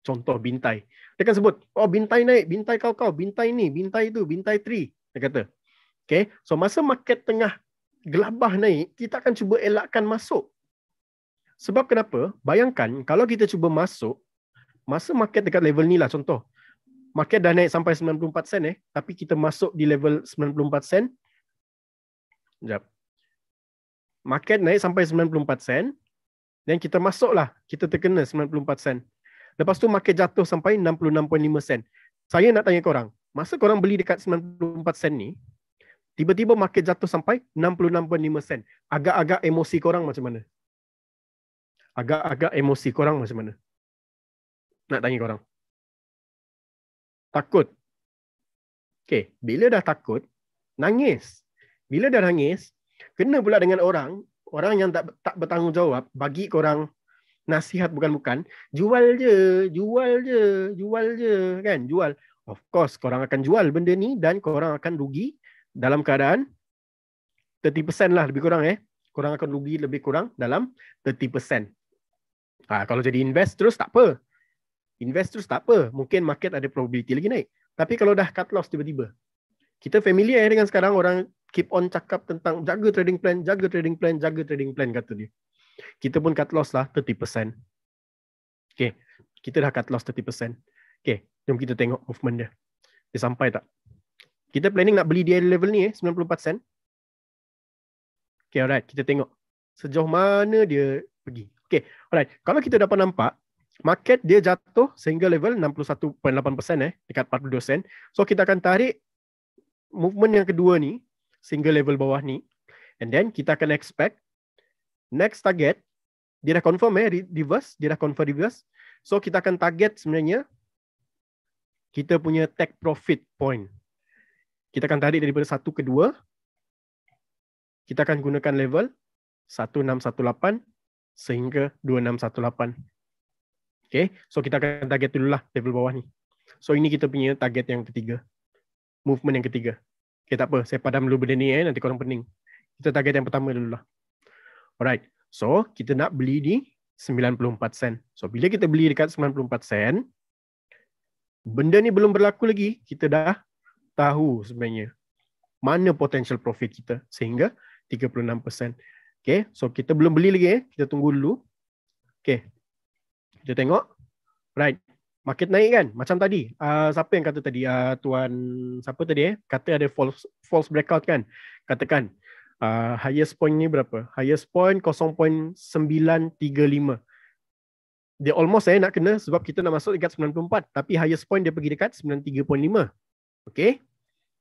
[SPEAKER 3] contoh bintai. Dia akan sebut, oh bintai naik, bintai kau-kau, bintai ni, bintai itu, bintai 3, dia kata. Okay, so masa market tengah gelabah naik, kita akan cuba elakkan masuk. Sebab kenapa? Bayangkan kalau kita cuba masuk, masa market dekat level ni lah contoh, market dah naik sampai 94 sen eh tapi kita masuk di level 94 sen jap market naik sampai 94 sen dan kita masuklah kita terkena 94 sen lepas tu market jatuh sampai 66.5 sen saya nak tanya korang masa korang beli dekat 94 sen ni tiba-tiba market jatuh sampai 66.5 sen agak-agak emosi korang macam mana agak-agak emosi korang macam
[SPEAKER 4] mana nak tanya korang takut.
[SPEAKER 3] Okey, bila dah takut, nangis. Bila dah nangis, kena pula dengan orang, orang yang tak tak bertanggungjawab bagi korang nasihat bukan-bukan, jual je, jual je, jual je, kan? Jual. Of course korang akan jual benda ni dan korang akan rugi dalam keadaan 30% lah lebih kurang eh. Korang akan rugi lebih kurang dalam 30%. Ha, kalau jadi invest terus tak apa invest terus tak apa. Mungkin market ada probability lagi naik. Tapi kalau dah cut loss tiba-tiba. Kita familiar eh dengan sekarang orang keep on cakap tentang jaga trading plan, jaga trading plan, jaga trading plan kata dia. Kita pun cut loss lah 30%. Okay. Kita dah cut loss 30%. Okay. Jom kita tengok movement dia. Dia sampai tak? Kita planning nak beli di level ni eh, 94 sen. Okay, alright. Kita tengok. Sejauh mana dia pergi. Okay, alright. Kalau kita dapat nampak, market dia jatuh sehingga level 61.8% eh dekat 42 sen. So kita akan tarik movement yang kedua ni sehingga level bawah ni and then kita akan expect next target dia dah confirm eh reverse, dia dah confirm reverse. So kita akan target sebenarnya kita punya take profit point. Kita akan tarik daripada satu ke dua. Kita akan gunakan level 1618 sehingga 2618. Okay, so kita akan target dulu lah level bawah ni. So ini kita punya target yang ketiga. Movement yang ketiga. Okay, tak apa. Saya padam dulu benda ni eh. Nanti korang pening. Kita target yang pertama dulu lah. Alright. So, kita nak beli di 94 sen. So, bila kita beli dekat 94 sen, benda ni belum berlaku lagi. Kita dah tahu sebenarnya mana potential profit kita sehingga 36%. Okay. So, kita belum beli lagi eh. Kita tunggu dulu. Okay kita tengok. Right. Market naik kan? Macam tadi. Uh, siapa yang kata tadi? Uh, Tuan siapa tadi eh? Kata ada false false breakout kan? Katakan uh, highest point ni berapa? Highest point 0.935. Dia almost saya eh, nak kena sebab kita nak masuk dekat 94. Tapi highest point dia pergi dekat 93.5. Okay.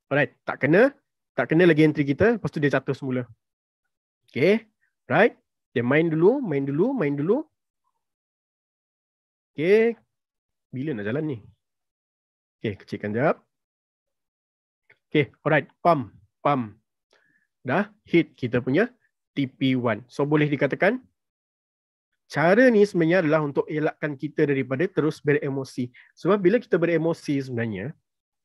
[SPEAKER 3] Alright. Tak kena. Tak kena lagi entry kita. Lepas tu dia jatuh semula. Okay. Right. Dia main dulu, main dulu, main dulu. Okay. Bila nak jalan ni? Okay, kecilkan jap. Okay, alright. Pump. Pump. Dah hit kita punya TP1. So, boleh dikatakan cara ni sebenarnya adalah untuk elakkan kita daripada terus beremosi. Sebab bila kita beremosi sebenarnya,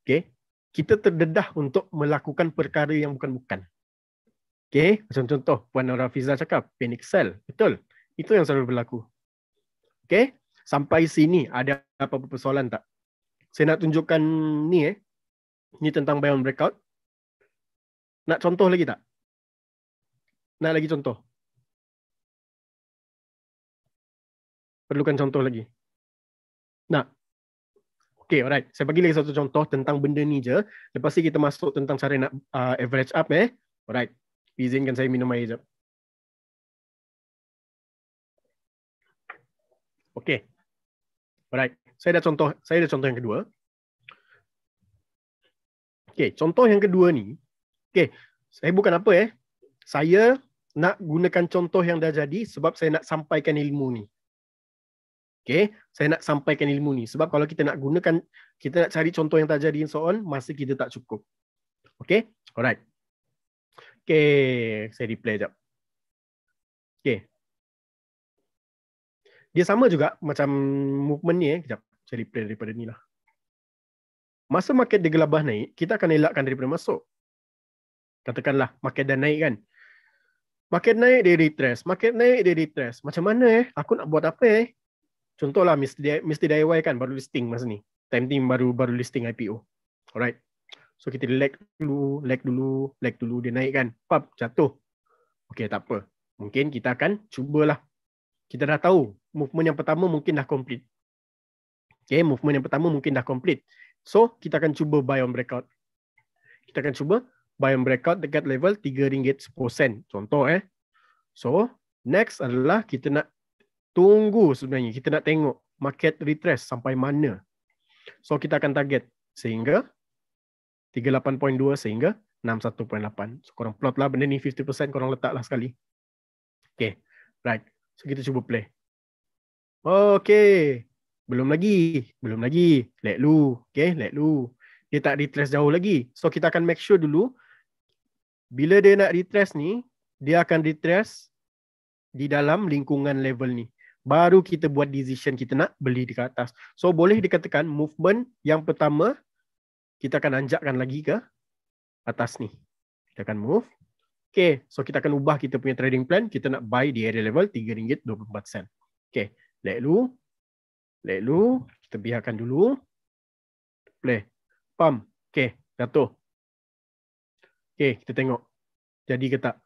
[SPEAKER 3] okay, kita terdedah untuk melakukan perkara yang bukan-bukan. Okay, macam contoh Puan Nora Fiza cakap, panic sell. Betul. Itu yang selalu berlaku. Okay, sampai sini ada apa-apa persoalan tak? Saya nak tunjukkan ni eh. Ni tentang buy on breakout. Nak contoh lagi tak?
[SPEAKER 4] Nak lagi contoh? Perlukan contoh lagi?
[SPEAKER 3] Nak? Okay, alright. Saya bagi lagi satu contoh tentang benda ni je. Lepas ni kita masuk tentang cara nak uh, average up eh. Alright. Izinkan saya minum air
[SPEAKER 4] sekejap. Okay.
[SPEAKER 3] Baik, Saya ada contoh, saya ada contoh yang kedua. Okey, contoh yang kedua ni. Okey, saya bukan apa eh. Saya nak gunakan contoh yang dah jadi sebab saya nak sampaikan ilmu ni. Okey, saya nak sampaikan ilmu ni sebab kalau kita nak gunakan kita nak cari contoh yang tak jadi and so on, masa kita tak cukup. Okey? Alright. Okey, saya replay jap.
[SPEAKER 4] Okey, dia sama juga macam
[SPEAKER 3] movement ni eh. Kejap, saya replay daripada ni lah. Masa market dia gelabah naik, kita akan elakkan daripada masuk. Katakanlah market dah naik kan. Market naik, dia retrace. Market naik, dia retrace. Macam mana eh? Aku nak buat apa eh? Contohlah mesti Mr. DIY kan baru listing masa ni. Time team baru baru listing IPO. Alright. So kita lag dulu, lag dulu, lag dulu. Dia naik kan. Pap, jatuh. Okay, tak apa. Mungkin kita akan cubalah kita dah tahu movement yang pertama mungkin dah complete. Okay, movement yang pertama mungkin dah complete. So, kita akan cuba buy on breakout. Kita akan cuba buy on breakout dekat level RM3.10. Contoh eh. So, next adalah kita nak tunggu sebenarnya. Kita nak tengok market retrace sampai mana. So, kita akan target sehingga 38.2 sehingga 61.8. So, korang plot lah benda ni 50% korang letak lah sekali. Okay, right. So kita cuba play. Okay. Belum lagi. Belum lagi. Let lu. Okay. Let lu. Dia tak retrace jauh lagi. So kita akan make sure dulu. Bila dia nak retrace ni. Dia akan retrace. Di dalam lingkungan level ni. Baru kita buat decision kita nak beli di atas. So boleh dikatakan movement yang pertama. Kita akan anjakkan lagi ke atas ni. Kita akan move. Okay, so kita akan ubah kita punya trading plan. Kita nak buy di area level RM3.24. Okay, lalu. Lalu, kita biarkan dulu. Play. pam. Okay, jatuh. Okay, kita tengok. Jadi ke tak?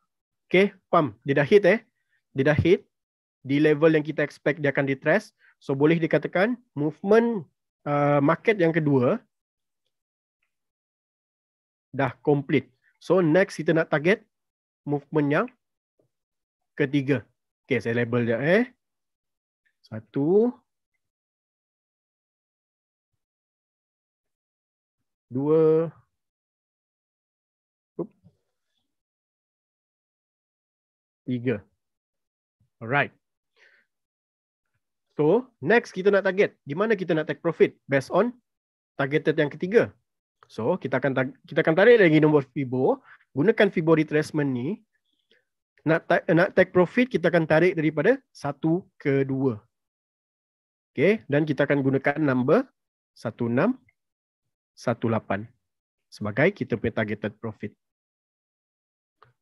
[SPEAKER 3] Okay, pam, Dia dah hit eh. Dia dah hit. Di level yang kita expect dia akan retrace. So, boleh dikatakan movement uh, market yang kedua dah complete. So, next kita nak target movement yang ketiga. Okey, saya label dia eh. Satu. Dua. Tiga. Alright. So, next kita nak target. Di mana kita nak take profit? Based on targeted yang ketiga. So, kita akan kita akan tarik lagi nombor fibo gunakan fibo retracement ni nak ta- nak take profit kita akan tarik daripada satu ke dua, Okey dan kita akan gunakan number 16 18 sebagai kita punya targeted profit.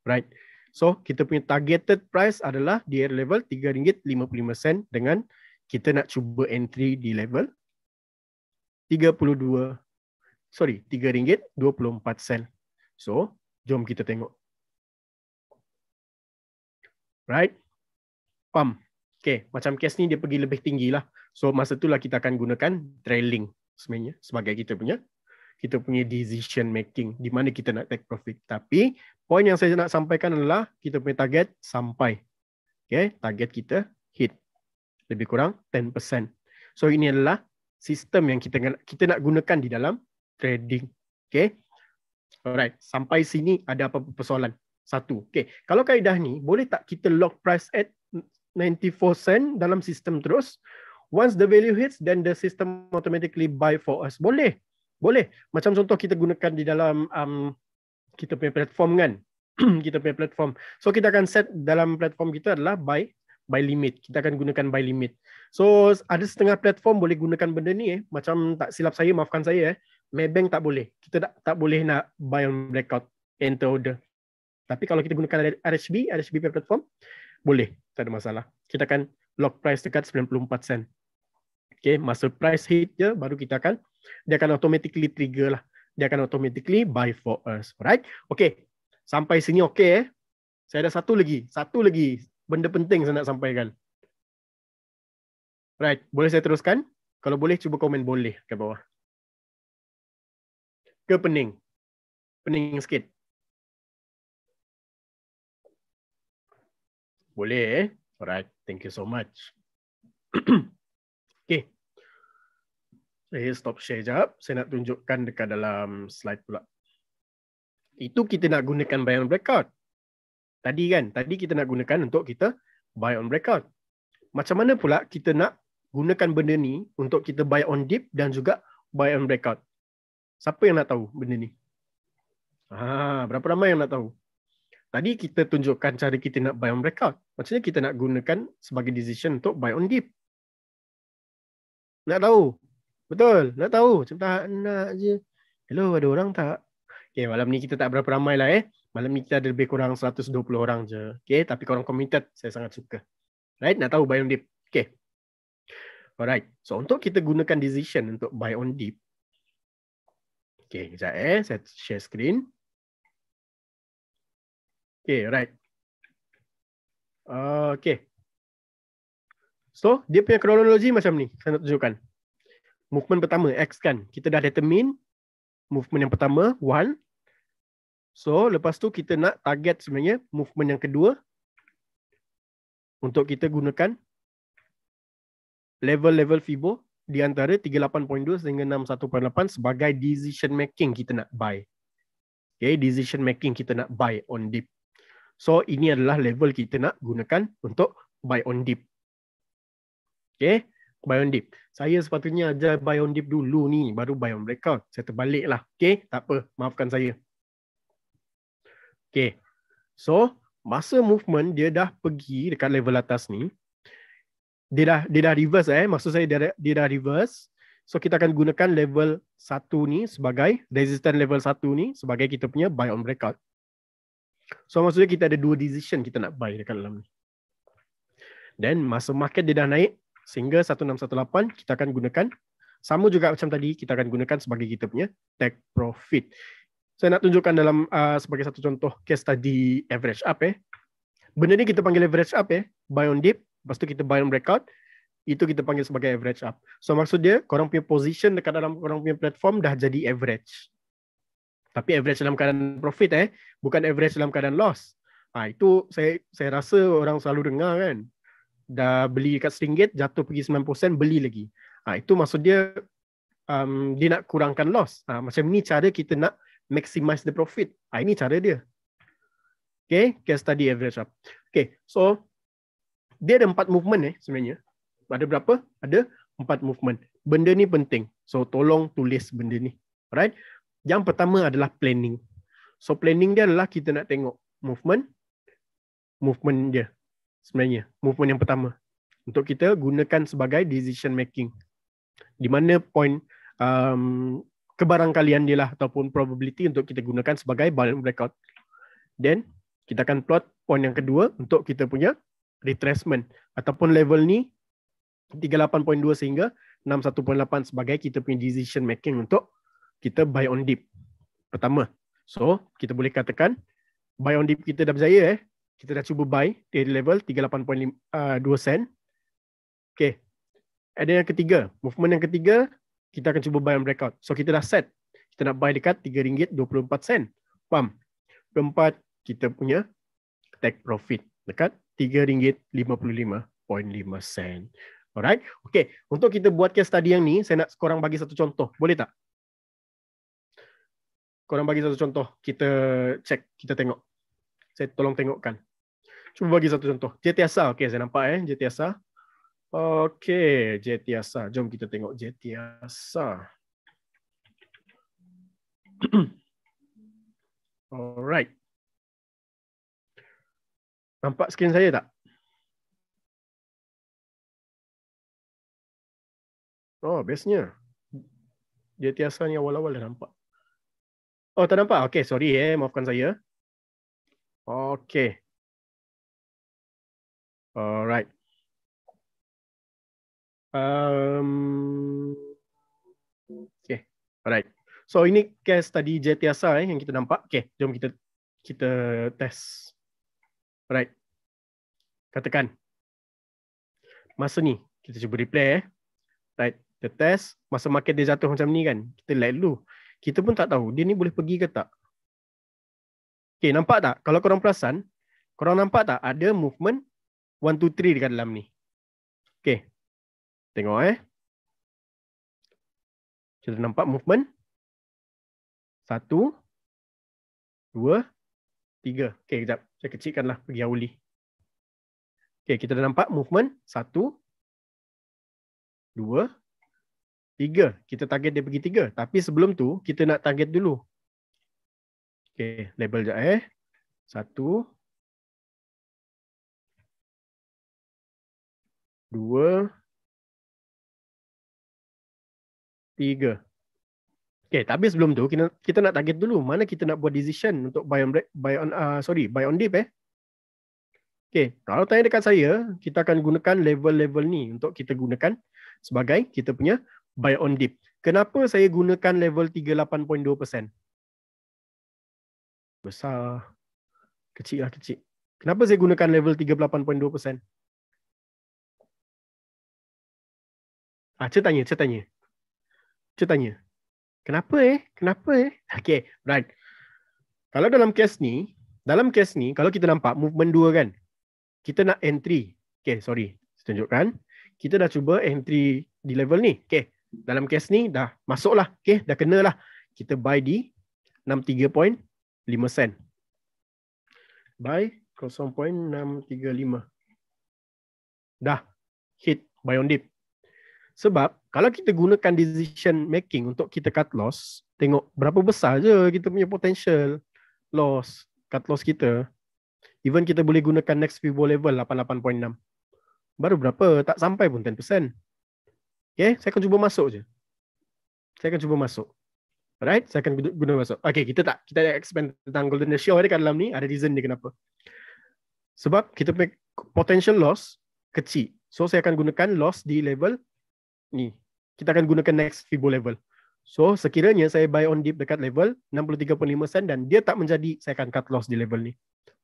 [SPEAKER 3] Right. So kita punya targeted price adalah di level RM3.55 dengan kita nak cuba entry di level 32 sorry RM3.24. So Jom kita tengok. Right? Faham? Okay, macam kes ni dia pergi lebih tinggi lah. So, masa itulah kita akan gunakan trailing sebenarnya sebagai kita punya kita punya decision making di mana kita nak take profit. Tapi, poin yang saya nak sampaikan adalah kita punya target sampai. Okay, target kita hit. Lebih kurang 10%. So, ini adalah sistem yang kita kita nak gunakan di dalam trading. Okay. Alright, sampai sini ada apa apa persoalan? Satu. Okey, Kalau kaedah ni, boleh tak kita lock price at 94 sen dalam sistem terus? Once the value hits, then the system automatically buy for us. Boleh. Boleh. Macam contoh kita gunakan di dalam um, kita punya platform kan? kita punya platform. So kita akan set dalam platform kita adalah buy buy limit. Kita akan gunakan buy limit. So ada setengah platform boleh gunakan benda ni eh. Macam tak silap saya, maafkan saya eh. Maybank tak boleh. Kita tak, tak boleh nak buy on breakout enter order. Tapi kalau kita gunakan RSB, RSB platform, boleh. Tak ada masalah. Kita akan lock price dekat 94 sen. Okay, masa price hit je, baru kita akan, dia akan automatically trigger lah. Dia akan automatically buy for us. Alright? Okay. Sampai sini okay eh. Saya ada satu lagi. Satu lagi benda penting saya nak sampaikan. Right, boleh saya
[SPEAKER 4] teruskan? Kalau boleh, cuba komen boleh ke bawah ke pening? Pening sikit.
[SPEAKER 3] Boleh eh? Alright, thank you so much. okay. Saya stop share sekejap. Saya nak tunjukkan dekat dalam slide pula. Itu kita nak gunakan buy on breakout. Tadi kan? Tadi kita nak gunakan untuk kita buy on breakout. Macam mana pula kita nak gunakan benda ni untuk kita buy on dip dan juga buy on breakout. Siapa yang nak tahu benda ni? Ah, berapa ramai yang nak tahu? Tadi kita tunjukkan cara kita nak buy on breakout. Maksudnya kita nak gunakan sebagai decision untuk buy on dip? Nak tahu? Betul? Nak tahu? Macam tak nak je. Hello, ada orang tak? Okay, malam ni kita tak berapa ramai lah eh. Malam ni kita ada lebih kurang 120 orang je. Okay, tapi korang committed. Saya sangat suka. Right? Nak tahu buy on dip? Okay. Alright. So, untuk kita gunakan decision untuk buy on dip, Okay, sekejap eh. Saya share screen. Okay, right. Uh, okay. So, dia punya kronologi macam ni. Saya nak tunjukkan. Movement pertama, X kan. Kita dah determine movement yang pertama, 1. So, lepas tu kita nak target sebenarnya movement yang kedua. Untuk kita gunakan level-level fibo di antara 38.2 sehingga 61.8 sebagai decision making kita nak buy. Okay, decision making kita nak buy on dip. So ini adalah level kita nak gunakan untuk buy on dip. Okay, buy on dip. Saya sepatutnya ajar buy on dip dulu ni baru buy on breakout. Saya terbalik lah, Okay, tak apa. Maafkan saya. Okay. So masa movement dia dah pergi dekat level atas ni dia dah dia dah reverse lah, eh maksud saya dia dah, dia dah reverse so kita akan gunakan level 1 ni sebagai resistance level 1 ni sebagai kita punya buy on breakout so maksudnya kita ada dua decision kita nak buy dekat dalam ni then masa market dia dah naik sehingga 1618 kita akan gunakan sama juga macam tadi kita akan gunakan sebagai kita punya take profit saya nak tunjukkan dalam uh, sebagai satu contoh case study average up eh benda ni kita panggil average up eh buy on dip Lepas tu kita buy on breakout Itu kita panggil sebagai average up So maksud dia Korang punya position Dekat dalam korang punya platform Dah jadi average Tapi average dalam keadaan profit eh Bukan average dalam keadaan loss ha, Itu saya saya rasa orang selalu dengar kan Dah beli dekat RM1 Jatuh pergi 9% Beli lagi ha, Itu maksud dia um, Dia nak kurangkan loss ha, Macam ni cara kita nak Maximize the profit ha, Ini cara dia Okay, case study average up. Okay, so dia ada empat movement eh sebenarnya. Ada berapa? Ada empat movement. Benda ni penting. So tolong tulis benda ni. Alright. Yang pertama adalah planning. So planning dia adalah kita nak tengok movement movement dia sebenarnya. Movement yang pertama untuk kita gunakan sebagai decision making. Di mana point um, kebarangkalian dia lah ataupun probability untuk kita gunakan sebagai balance breakout. Then kita akan plot point yang kedua untuk kita punya retracement ataupun level ni 38.2 sehingga 61.8 sebagai kita punya decision making untuk kita buy on dip pertama. So, kita boleh katakan buy on dip kita dah berjaya eh. Kita dah cuba buy dari level 38.2 uh, ah, sen. Okay. Ada yang ketiga. Movement yang ketiga, kita akan cuba buy on breakout. So, kita dah set. Kita nak buy dekat 3 ringgit 24 sen. Pam Keempat, kita punya take profit dekat 3 ringgit 55.5 sen. Alright. Okay. Untuk kita buat case study yang ni, saya nak korang bagi satu contoh. Boleh tak? Korang bagi satu contoh. Kita check. Kita tengok. Saya tolong tengokkan. Cuba bagi satu contoh. JTSA. Okay. Saya nampak eh. JTSA. Okay. JTSA. Jom kita tengok JTSA. Alright. Nampak
[SPEAKER 4] skrin saya tak? Oh, bestnya. Dia tiasa ni awal-awal dah nampak. Oh, tak nampak? Okay, sorry eh. Maafkan saya. Okay. Alright.
[SPEAKER 3] Um, okay. Alright. So, ini case tadi JT Asa eh, yang kita nampak. Okay, jom kita kita test. Alright. Katakan. Masa ni, kita cuba replay eh. Right. The test, masa market dia jatuh macam ni kan. Kita let dulu. Kita pun tak tahu dia ni boleh pergi ke tak. Okay, nampak tak? Kalau korang perasan, korang nampak tak ada movement one two three dekat dalam ni. Okay. Tengok eh.
[SPEAKER 4] Kita nampak movement. Satu. Dua. Tiga. Okay, kejap saya kecilkanlah pergi awli.
[SPEAKER 3] Okey, kita dah nampak movement satu, dua, tiga. Kita target dia pergi tiga. Tapi sebelum tu, kita nak target dulu. Okey, label je eh. Satu, dua, tiga. Okay, tapi sebelum tu kita kita nak target dulu mana kita nak buat decision untuk buy on buy on uh, sorry buy on dip eh. Okay, kalau tanya dekat saya, kita akan gunakan level-level ni untuk kita gunakan sebagai kita punya buy on dip. Kenapa saya gunakan level 38.2%? Besar kecil lah kecil. Kenapa saya gunakan level
[SPEAKER 4] 38.2%? Ah,
[SPEAKER 3] cerita tanya, cerita Kenapa eh? Kenapa eh? Okay, right. Kalau dalam kes ni, dalam kes ni, kalau kita nampak movement 2 kan, kita nak entry. Okay, sorry. Saya tunjukkan. Kita dah cuba entry di level ni. Okay, dalam kes ni dah masuk lah. Okay, dah kena lah. Kita buy di 63.5 sen. Buy 0.635. Dah. Hit. Buy on dip. Sebab, kalau kita gunakan decision making untuk kita cut loss, tengok berapa besar je kita punya potential loss, cut loss kita. Even kita boleh gunakan next pivot level 88.6. Baru berapa? Tak sampai pun 10%. Okay, saya akan cuba masuk je. Saya akan cuba masuk. Alright, saya akan guna masuk. Okay, kita tak. Kita ada expand tentang golden ratio dekat dalam ni. Ada reason dia kenapa. Sebab kita punya potential loss kecil. So, saya akan gunakan loss di level ni kita akan gunakan next Fibo level. So sekiranya saya buy on dip dekat level 63.5 sen dan dia tak menjadi, saya akan cut loss di level ni.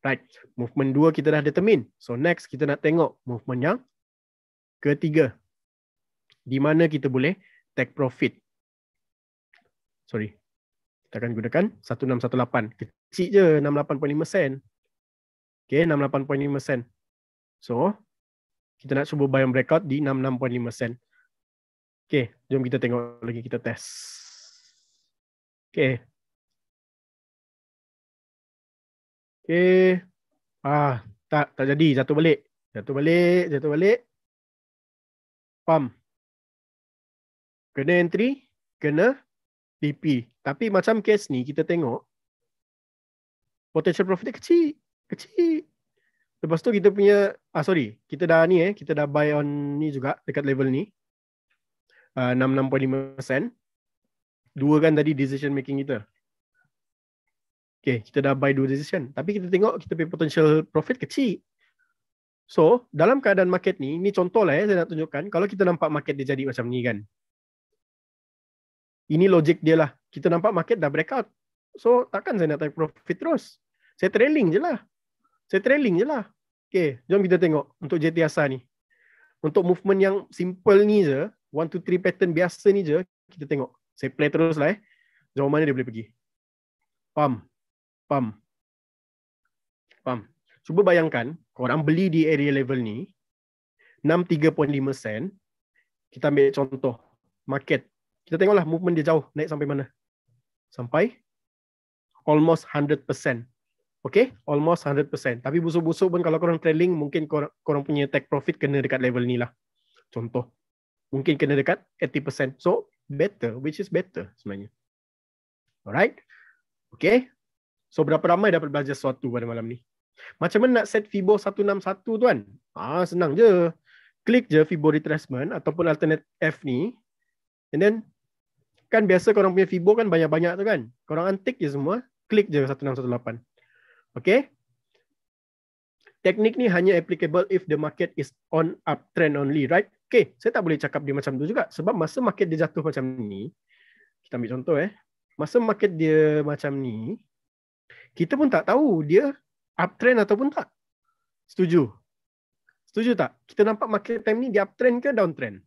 [SPEAKER 3] Right. Movement 2 kita dah determine. So next kita nak tengok movement yang ketiga. Di mana kita boleh take profit. Sorry. Kita akan gunakan 1.618. Kecil je 68.5 sen. Okay 68.5 sen. So kita nak cuba buy on breakout di 66.5 sen. Okay, jom kita tengok lagi kita test.
[SPEAKER 4] Okay. Okay. Ah, tak tak jadi, jatuh balik. Jatuh balik, jatuh balik. Pam.
[SPEAKER 3] Kena entry, kena DP. Tapi macam kes ni kita tengok potential profit kecil, kecil. Lepas tu kita punya ah sorry, kita dah ni eh, kita dah buy on ni juga dekat level ni uh, ah, 66.5% dua kan tadi decision making kita Okay, kita dah buy dua decision tapi kita tengok kita punya potential profit kecil so dalam keadaan market ni ni contoh lah ya saya nak tunjukkan kalau kita nampak market dia jadi macam ni kan ini logik dia lah kita nampak market dah breakout so takkan saya nak take profit terus saya trailing je lah saya trailing je lah okay, jom kita tengok untuk JT Asa ni untuk movement yang simple ni je One 2, three pattern biasa ni je Kita tengok Saya play terus lah eh Jauh mana dia boleh pergi Pam Pam Pam Cuba bayangkan Korang beli di area level ni 63.5 sen Kita ambil contoh Market Kita tengoklah movement dia jauh Naik sampai mana Sampai Almost 100% Okay Almost 100% Tapi busuk-busuk pun Kalau korang trailing Mungkin korang, korang punya take profit Kena dekat level ni lah Contoh mungkin kena dekat 80%. So, better. Which is better sebenarnya. Alright? Okay? So, berapa ramai dapat belajar sesuatu pada malam ni? Macam mana nak set FIBO 161 tuan? Ah Senang je. Klik je FIBO retracement ataupun alternate F ni. And then, kan biasa korang punya FIBO kan banyak-banyak tu kan? Korang antik je semua. Klik je 1618. Okay? teknik ni hanya applicable if the market is on uptrend only, right? Okay, saya tak boleh cakap dia macam tu juga sebab masa market dia jatuh macam ni, kita ambil contoh eh. Masa market dia macam ni, kita pun tak tahu dia uptrend ataupun tak. Setuju? Setuju tak? Kita nampak market time ni dia uptrend ke downtrend?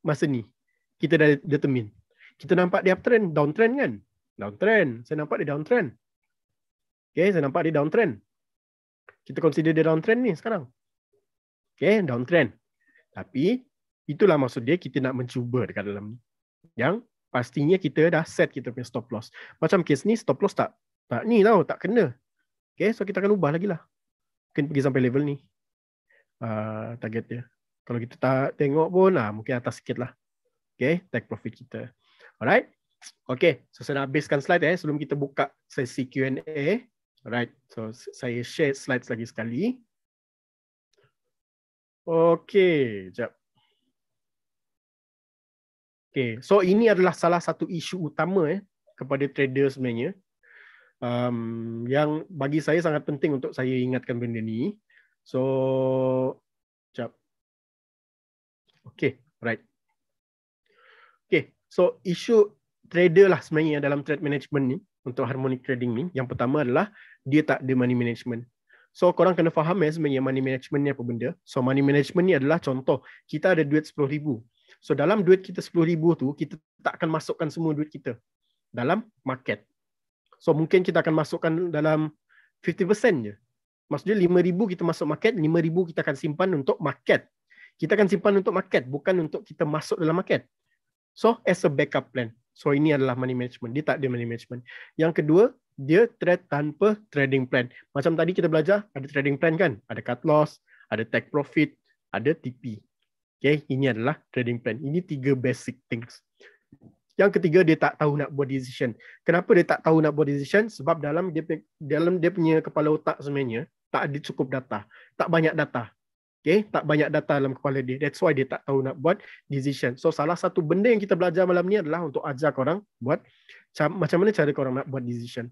[SPEAKER 3] Masa ni, kita dah determine. Kita nampak dia uptrend, downtrend kan? Downtrend. Saya nampak dia downtrend. Okay, saya nampak dia downtrend kita consider dia downtrend ni sekarang. Okay, downtrend. Tapi itulah maksud dia kita nak mencuba dekat dalam ni. Yang pastinya kita dah set kita punya stop loss. Macam kes ni stop loss tak tak ni tau, tak kena. Okay, so kita akan ubah lagi lah. Mungkin pergi sampai level ni. Uh, target dia. Kalau kita tak tengok pun, lah, mungkin atas sikit lah. Okay, take profit kita. Alright. Okay, so saya nak habiskan slide eh sebelum kita buka sesi Q&A. Alright, so saya share slides lagi sekali. Okay, jap. Okay, so ini adalah salah satu isu utama eh, kepada trader sebenarnya. Um, yang bagi saya sangat penting untuk saya ingatkan benda ni. So, jap. Okay, right. Okay, so isu trader lah sebenarnya dalam trade management ni untuk harmonic trading ni. Yang pertama adalah dia tak ada money management. So korang kena faham eh sebenarnya money management ni apa benda. So money management ni adalah contoh kita ada duit RM10,000. So dalam duit kita RM10,000 tu kita tak akan masukkan semua duit kita dalam market. So mungkin kita akan masukkan dalam 50% je. Maksudnya RM5,000 kita masuk market, RM5,000 kita akan simpan untuk market. Kita akan simpan untuk market bukan untuk kita masuk dalam market. So as a backup plan. So ini adalah money management. Dia tak ada money management. Yang kedua, dia trade tanpa trading plan. Macam tadi kita belajar, ada trading plan kan? Ada cut loss, ada take profit, ada TP. Okay, ini adalah trading plan. Ini tiga basic things. Yang ketiga, dia tak tahu nak buat decision. Kenapa dia tak tahu nak buat decision? Sebab dalam dia, dalam dia punya kepala otak sebenarnya, tak ada cukup data. Tak banyak data. Okay, tak banyak data dalam kepala dia. That's why dia tak tahu nak buat decision. So, salah satu benda yang kita belajar malam ni adalah untuk ajar korang buat macam mana cara korang nak buat decision.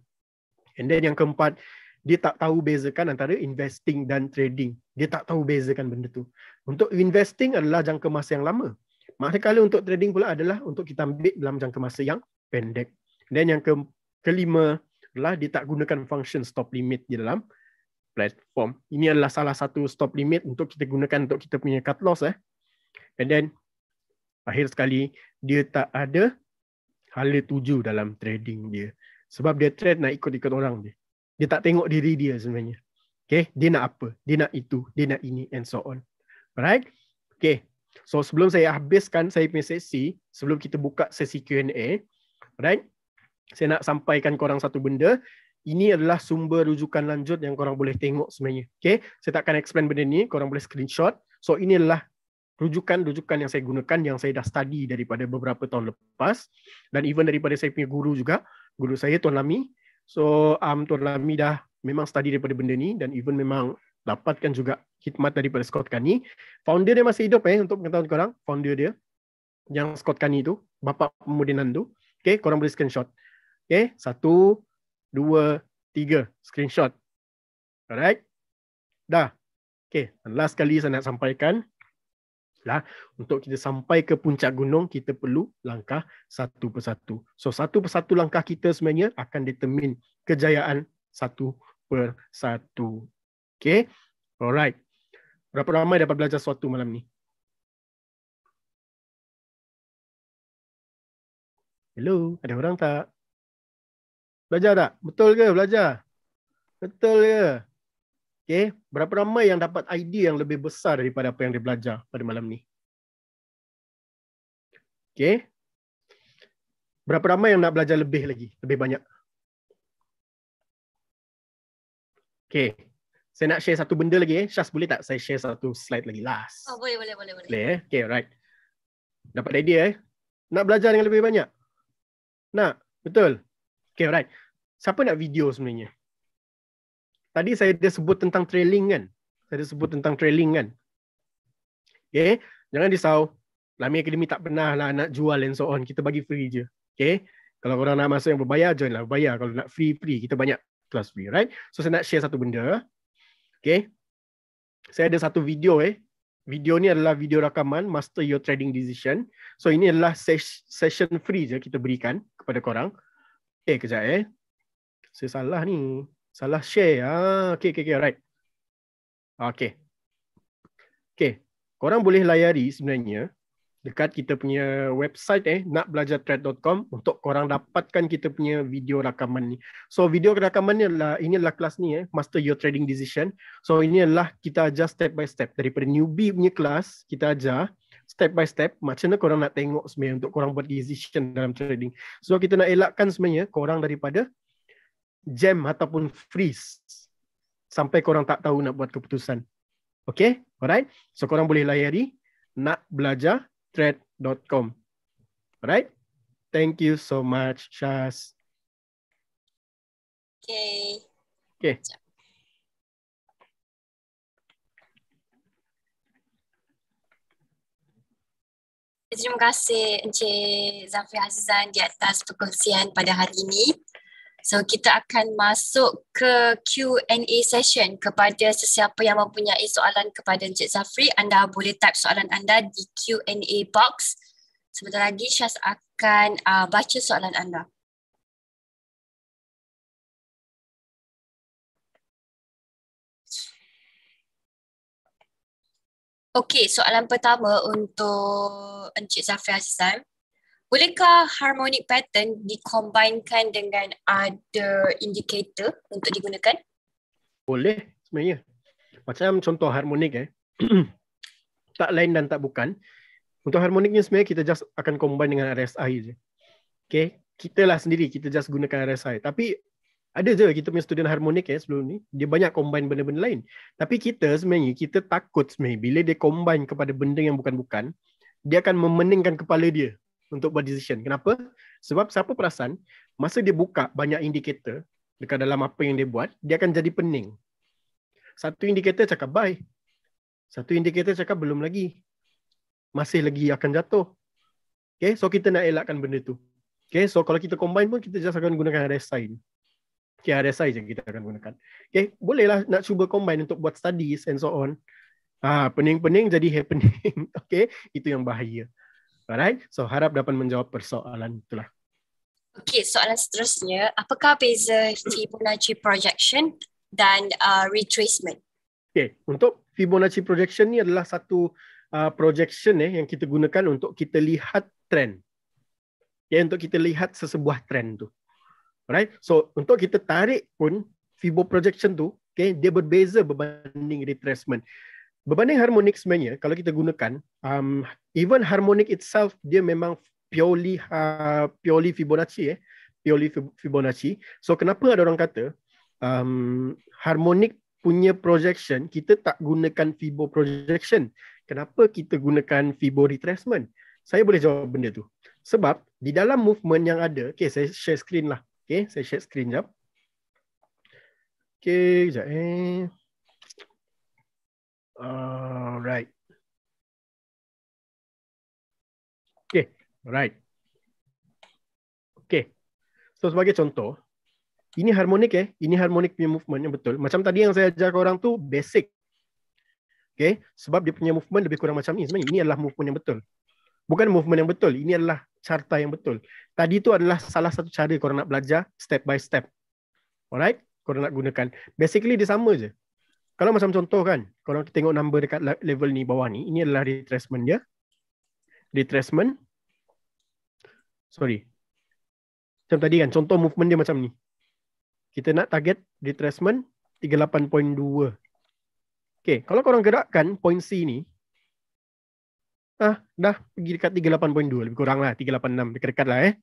[SPEAKER 3] And then yang keempat, dia tak tahu bezakan antara investing dan trading. Dia tak tahu bezakan benda tu. Untuk investing adalah jangka masa yang lama. Manakala untuk trading pula adalah untuk kita ambil dalam jangka masa yang pendek. Dan yang ke kelima adalah dia tak gunakan function stop limit di dalam platform. Ini adalah salah satu stop limit untuk kita gunakan untuk kita punya cut loss. Eh. And then, akhir sekali, dia tak ada hala tuju dalam trading dia. Sebab dia trend nak ikut-ikut orang dia. Dia tak tengok diri dia sebenarnya. Okay. Dia nak apa. Dia nak itu. Dia nak ini and so on. Alright. Okay. So sebelum saya habiskan saya punya sesi. Sebelum kita buka sesi Q&A. Alright. Saya nak sampaikan korang satu benda. Ini adalah sumber rujukan lanjut yang korang boleh tengok sebenarnya. Okay. Saya takkan explain benda ni. Korang boleh screenshot. So inilah rujukan-rujukan yang saya gunakan yang saya dah study daripada beberapa tahun lepas dan even daripada saya punya guru juga guru saya Tuan Lami. So um, Tuan Lami dah memang study daripada benda ni dan even memang dapatkan juga khidmat daripada Scott Kani. Founder dia masih hidup eh untuk pengetahuan korang. Founder dia yang Scott Kani tu, bapa pemodenan tu. Okay, korang boleh screenshot. Okay, satu, dua, tiga, screenshot. Alright. Dah. Okay, last kali saya nak sampaikan lah untuk kita sampai ke puncak gunung kita perlu langkah satu persatu. So satu persatu langkah kita sebenarnya akan determine kejayaan satu persatu. Okay, alright. Berapa ramai dapat belajar sesuatu malam ni?
[SPEAKER 4] Hello, ada orang tak? Belajar tak?
[SPEAKER 3] Betul ke belajar? Betul ke? Okay, berapa ramai yang dapat idea yang lebih besar daripada apa yang dia belajar pada malam ni? Okay. Berapa ramai yang nak belajar lebih lagi? Lebih banyak? Okay. Saya nak share satu benda lagi. Eh. Syaz, boleh tak saya share satu slide lagi? Last. Oh,
[SPEAKER 1] boleh, boleh, boleh. Boleh, boleh eh?
[SPEAKER 3] Okay, right. Dapat idea eh? Nak belajar dengan lebih banyak? Nak? Betul? Okay, right. Siapa nak video sebenarnya? tadi saya dah sebut tentang trailing kan. Saya dah sebut tentang trailing kan. Okay. Jangan risau. Lami Akademi tak pernah lah nak jual and so on. Kita bagi free je. Okay. Kalau orang nak masuk yang berbayar, join lah. Berbayar. Kalau nak free, free. Kita banyak kelas free. Right. So saya nak share satu benda. Okay. Saya ada satu video eh. Video ni adalah video rakaman Master Your Trading Decision. So ini adalah ses- session free je kita berikan kepada korang. Eh, kejap eh. Saya salah ni. Salah share. Ah, okay, okay, okay. Right. Okay. Okay. Korang boleh layari sebenarnya dekat kita punya website eh nakbelajarthread.com untuk korang dapatkan kita punya video rakaman ni. So video rakaman ni adalah ini adalah kelas ni eh Master Your Trading Decision. So ini adalah kita ajar step by step daripada newbie punya kelas kita ajar step by step macam mana korang nak tengok sebenarnya untuk korang buat decision dalam trading. So kita nak elakkan sebenarnya korang daripada jam ataupun freeze sampai korang tak tahu nak buat keputusan. Okay, alright. So korang boleh layari nak belajar thread.com. Alright. Thank you so much, Shaz.
[SPEAKER 4] Okay. Okay.
[SPEAKER 1] Terima kasih
[SPEAKER 2] Encik Zafri Azizan di atas perkongsian pada hari ini. So kita akan masuk ke Q&A session kepada sesiapa yang mempunyai soalan kepada Encik Zafri. Anda boleh type soalan anda di Q&A box. Sebentar
[SPEAKER 1] lagi Syaz akan uh, baca soalan anda. Okay, soalan pertama untuk Encik Zafri Azizan.
[SPEAKER 2] Bolehkah harmonic pattern dikombinkan dengan other indicator untuk digunakan?
[SPEAKER 3] Boleh sebenarnya. Macam contoh harmonik eh. tak lain dan tak bukan. Untuk harmonik ni sebenarnya kita just akan combine dengan RSI je. Okay. Kita lah sendiri kita just gunakan RSI. Tapi ada je kita punya student harmonik eh sebelum ni. Dia banyak combine benda-benda lain. Tapi kita sebenarnya kita takut sebenarnya bila dia combine kepada benda yang bukan-bukan. Dia akan memeningkan kepala dia untuk buat decision. Kenapa? Sebab siapa perasan, masa dia buka banyak indikator dekat dalam apa yang dia buat, dia akan jadi pening. Satu indikator cakap buy. Satu indikator cakap belum lagi. Masih lagi akan jatuh. Okay, so kita nak elakkan benda tu. Okay, so kalau kita combine pun, kita just akan gunakan RSI. Okay, RSI je kita akan gunakan. Okay, bolehlah nak cuba combine untuk buat studies and so on. Ah, pening-pening jadi happening. Okay, itu yang bahaya. Alright, so harap dapat menjawab persoalan itulah.
[SPEAKER 2] Okay, soalan seterusnya, apakah beza Fibonacci projection dan uh, retracement?
[SPEAKER 3] Okay, untuk Fibonacci projection ni adalah satu uh, projection eh yang kita gunakan untuk kita lihat trend. Ya, untuk kita lihat sesebuah trend tu. Alright, so untuk kita tarik pun Fibonacci projection tu, okay, dia berbeza berbanding retracement. Berbanding harmonik sebenarnya, kalau kita gunakan, um, even harmonik itself, dia memang purely uh, purely Fibonacci. Eh? Purely Fibonacci. So, kenapa ada orang kata, um, harmonik punya projection, kita tak gunakan Fibo projection. Kenapa kita gunakan Fibo retracement? Saya boleh jawab benda tu. Sebab, di dalam movement yang ada, okay, saya share screen lah. Okay, saya share screen jap. Okay, sekejap eh.
[SPEAKER 4] Alright. Okay.
[SPEAKER 3] right. Okay. So sebagai contoh, ini harmonik ya. Eh? Ini harmonik punya movement yang betul. Macam tadi yang saya ajar orang tu basic. Okay. Sebab dia punya movement lebih kurang macam ni. Sebenarnya ini adalah movement yang betul. Bukan movement yang betul. Ini adalah carta yang betul. Tadi itu adalah salah satu cara korang nak belajar step by step. Alright? Korang nak gunakan. Basically dia sama je kalau macam contoh kan, kalau kita tengok number dekat level ni bawah ni, ini adalah retracement dia. Retracement. Sorry. Macam tadi kan, contoh movement dia macam ni. Kita nak target retracement 38.2. Okay, kalau korang gerakkan point C ni, ah, dah pergi dekat 38.2, lebih kurang lah, 386, dekat-dekat lah eh.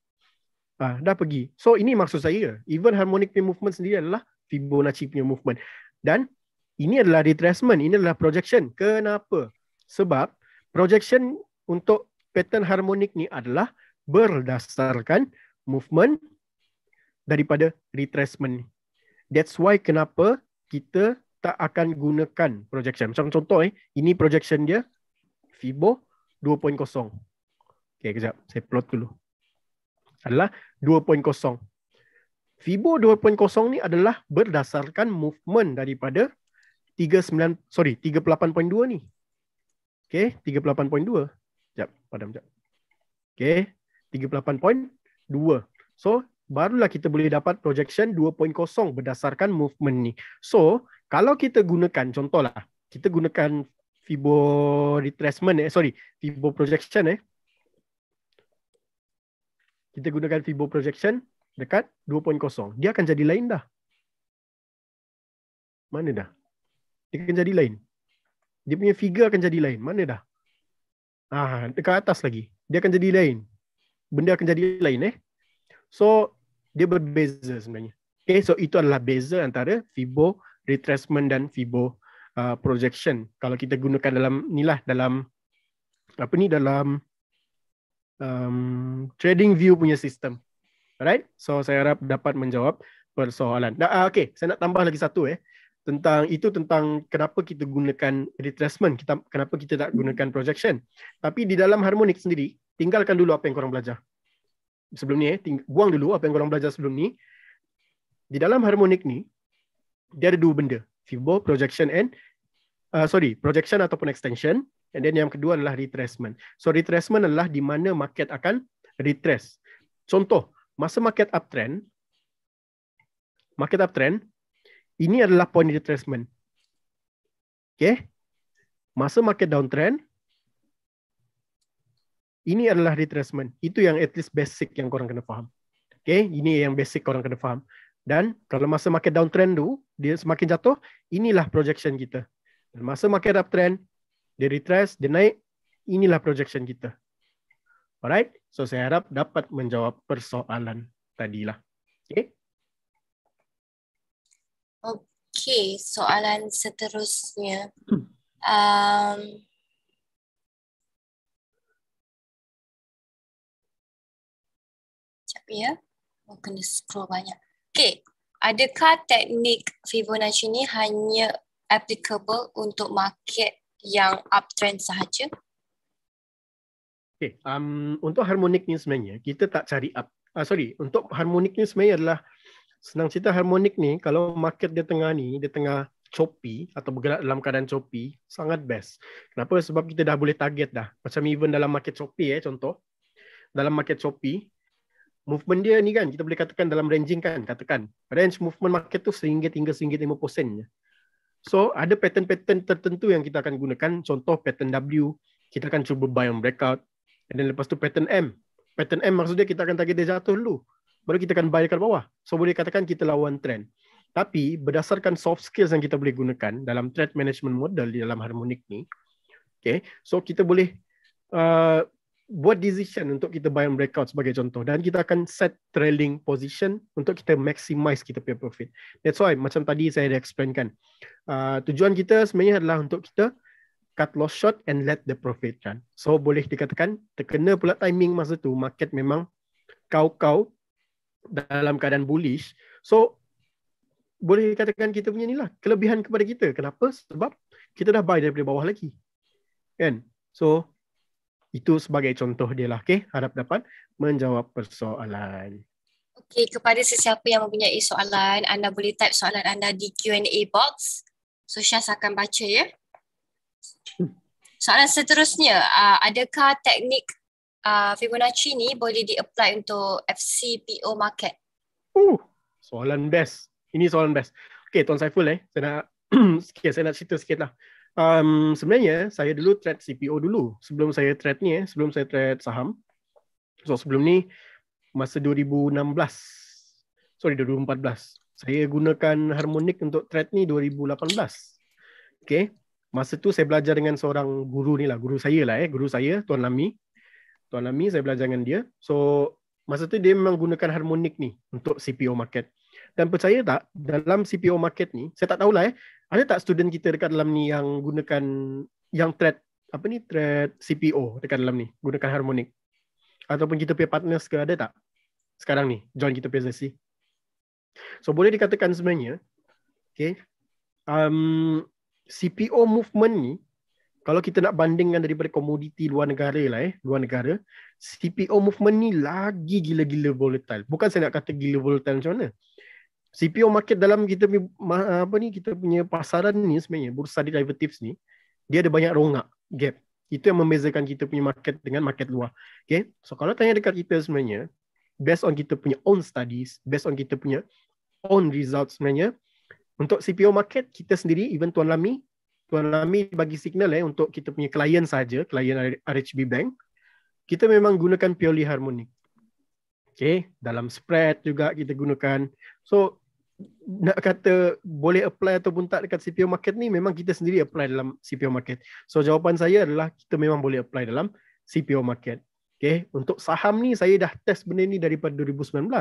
[SPEAKER 3] Ah, dah pergi. So, ini maksud saya, even harmonic movement sendiri adalah Fibonacci punya movement. Dan ini adalah retracement, ini adalah projection. Kenapa? Sebab projection untuk pattern harmonik ni adalah berdasarkan movement daripada retracement That's why kenapa kita tak akan gunakan projection. Macam contoh eh, ini projection dia FIBO 2.0. Okay, kejap. Saya plot dulu. Adalah 2.0. FIBO 2.0 ni adalah berdasarkan movement daripada 39 sorry 38.2 ni. Okey, 38.2. Jap, padam jap. Okey, 38.2. So, barulah kita boleh dapat projection 2.0 berdasarkan movement ni. So, kalau kita gunakan contohlah, kita gunakan fibo retracement eh sorry, fibo projection eh. Kita gunakan fibo projection dekat 2.0. Dia akan jadi lain dah. Mana dah? dia akan jadi lain. Dia punya figure akan jadi lain. Mana dah? Ah, dekat atas lagi. Dia akan jadi lain. Benda akan jadi lain eh. So, dia berbeza sebenarnya. Okay, so itu adalah beza antara fibo retracement dan fibo uh, projection. Kalau kita gunakan dalam ni lah dalam apa ni dalam um, trading view punya sistem. Alright? So saya harap dapat menjawab persoalan. Nah, ah, okay, saya nak tambah lagi satu eh tentang itu tentang kenapa kita gunakan retracement kita kenapa kita tak hmm. gunakan projection tapi di dalam harmonik sendiri tinggalkan dulu apa yang korang belajar sebelum ni eh buang dulu apa yang korang belajar sebelum ni di dalam harmonik ni dia ada dua benda fibo projection and uh, sorry projection ataupun extension and then yang kedua adalah retracement so retracement adalah di mana market akan retrace contoh masa market uptrend market uptrend ini adalah point retracement. Okay. Masa market downtrend, ini adalah retracement. Itu yang at least basic yang korang kena faham. Okay. Ini yang basic korang kena faham. Dan kalau masa market downtrend tu, dia semakin jatuh, inilah projection kita. Dan masa market uptrend, dia retrace, dia naik, inilah projection kita. Alright? So saya harap dapat menjawab persoalan tadilah. Okay?
[SPEAKER 1] Okay, soalan seterusnya. Hmm. Um, sekejap ya. Oh, kena scroll banyak. Okay,
[SPEAKER 2] adakah teknik Fibonacci ini hanya applicable untuk market yang uptrend sahaja?
[SPEAKER 3] Okay, um, untuk harmonik ni sebenarnya, kita tak cari up. Uh, sorry, untuk harmonik ni sebenarnya adalah Senang cerita harmonik ni kalau market dia tengah ni, dia tengah choppy atau bergerak dalam keadaan choppy, sangat best. Kenapa? Sebab kita dah boleh target dah. Macam even dalam market choppy eh contoh. Dalam market choppy, movement dia ni kan kita boleh katakan dalam ranging kan, katakan. Range movement market tu seringgit hingga seringgit 50 sen je. So ada pattern-pattern tertentu yang kita akan gunakan. Contoh pattern W, kita akan cuba buy on breakout. Dan lepas tu pattern M. Pattern M maksudnya kita akan target dia jatuh dulu baru kita akan bayar ke bawah. So boleh katakan kita lawan trend. Tapi berdasarkan soft skills yang kita boleh gunakan dalam trend management model di dalam harmonik ni, okay, so kita boleh uh, buat decision untuk kita buy and breakout sebagai contoh dan kita akan set trailing position untuk kita maximize kita pay profit. That's why macam tadi saya dah explain kan. Uh, tujuan kita sebenarnya adalah untuk kita cut loss short and let the profit run. So boleh dikatakan terkena pula timing masa tu market memang kau-kau dalam keadaan bullish. So boleh dikatakan kita punya inilah kelebihan kepada kita. Kenapa? Sebab kita dah buy daripada bawah lagi. Kan? So itu sebagai contoh dia lah. Okay? Harap dapat menjawab persoalan.
[SPEAKER 2] Okay, kepada sesiapa yang mempunyai soalan, anda boleh type soalan anda di Q&A box. So Syaz akan baca ya. Hmm. Soalan seterusnya, uh, adakah teknik uh, Fibonacci ni boleh di-apply untuk FCPO market?
[SPEAKER 3] Uh, soalan best. Ini soalan best. Okay, Tuan Saiful eh. Saya nak, sikit, saya nak cerita sikit lah. Um, sebenarnya, saya dulu trade CPO dulu. Sebelum saya trade ni eh. Sebelum saya trade saham. So, sebelum ni, masa 2016. Sorry, 2014. Saya gunakan harmonik untuk trade ni 2018. Okay. Masa tu saya belajar dengan seorang guru ni lah. Guru saya lah eh. Guru saya, Tuan Lami. Tuan Lami saya belajar dengan dia. So masa tu dia memang gunakan harmonik ni untuk CPO market. Dan percaya tak dalam CPO market ni saya tak tahulah eh ada tak student kita dekat dalam ni yang gunakan yang thread apa ni thread CPO dekat dalam ni gunakan harmonik ataupun kita punya partners ke ada tak sekarang ni join kita punya sesi. So boleh dikatakan sebenarnya okay, um, CPO movement ni kalau kita nak bandingkan daripada komoditi luar negara lah eh, luar negara, CPO movement ni lagi gila-gila volatile. Bukan saya nak kata gila volatile macam mana. CPO market dalam kita punya apa ni kita punya pasaran ni sebenarnya bursa derivatives ni dia ada banyak rongak gap. Itu yang membezakan kita punya market dengan market luar. Okay? So kalau tanya dekat kita sebenarnya based on kita punya own studies, based on kita punya own results sebenarnya untuk CPO market kita sendiri even Tuan Lami Tuan Rami bagi signal eh untuk kita punya klien saja, klien RHB Bank. Kita memang gunakan purely harmonic. Okay, dalam spread juga kita gunakan. So nak kata boleh apply ataupun tak dekat CPO market ni memang kita sendiri apply dalam CPO market. So jawapan saya adalah kita memang boleh apply dalam CPO market. Okay. Untuk saham ni saya dah test benda ni daripada 2019.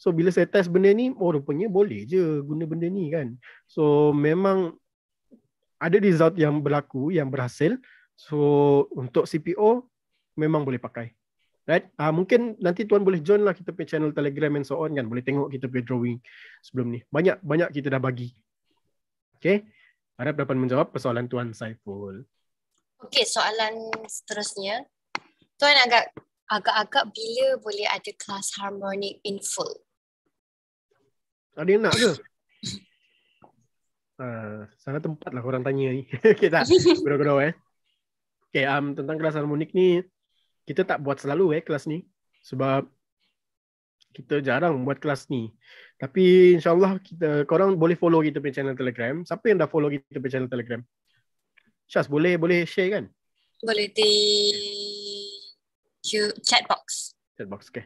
[SPEAKER 3] So bila saya test benda ni, oh rupanya boleh je guna benda ni kan. So memang ada result yang berlaku yang berhasil so untuk CPO memang boleh pakai right uh, mungkin nanti tuan boleh join lah kita punya channel Telegram and so on kan boleh tengok kita punya drawing sebelum ni banyak banyak kita dah bagi Okay, harap dapat menjawab persoalan tuan Saiful
[SPEAKER 2] Okay, soalan seterusnya tuan agak agak-agak
[SPEAKER 1] bila boleh ada kelas harmonic in full
[SPEAKER 3] ada yang nak ke uh, eh, sangat tempat lah korang tanya ni. okay tak? Kedua-kedua eh. Okay, um, tentang kelas harmonik ni, kita tak buat selalu eh kelas ni. Sebab kita jarang buat kelas ni. Tapi insyaAllah kita, korang boleh follow kita punya channel Telegram. Siapa yang dah follow kita punya channel Telegram? Syaz, boleh boleh share kan?
[SPEAKER 2] Boleh di chat box.
[SPEAKER 3] Chat box, okay.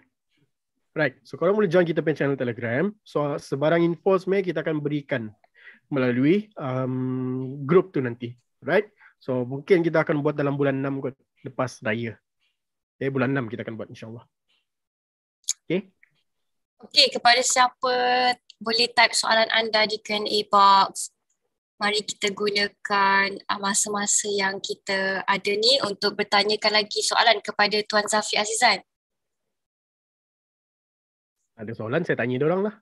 [SPEAKER 3] Right, so korang boleh join kita punya channel Telegram. So sebarang info sebenarnya kita akan berikan melalui um, grup tu nanti. Right? So mungkin kita akan buat dalam bulan 6 kot lepas raya. Okay, eh, bulan 6 kita akan buat insyaAllah. Okay?
[SPEAKER 1] Okay, kepada siapa boleh type
[SPEAKER 2] soalan anda di Q&A box. Mari kita gunakan ah, masa-masa yang kita ada ni untuk bertanyakan lagi soalan kepada Tuan Zafi Azizan.
[SPEAKER 3] Ada soalan, saya tanya dia orang lah.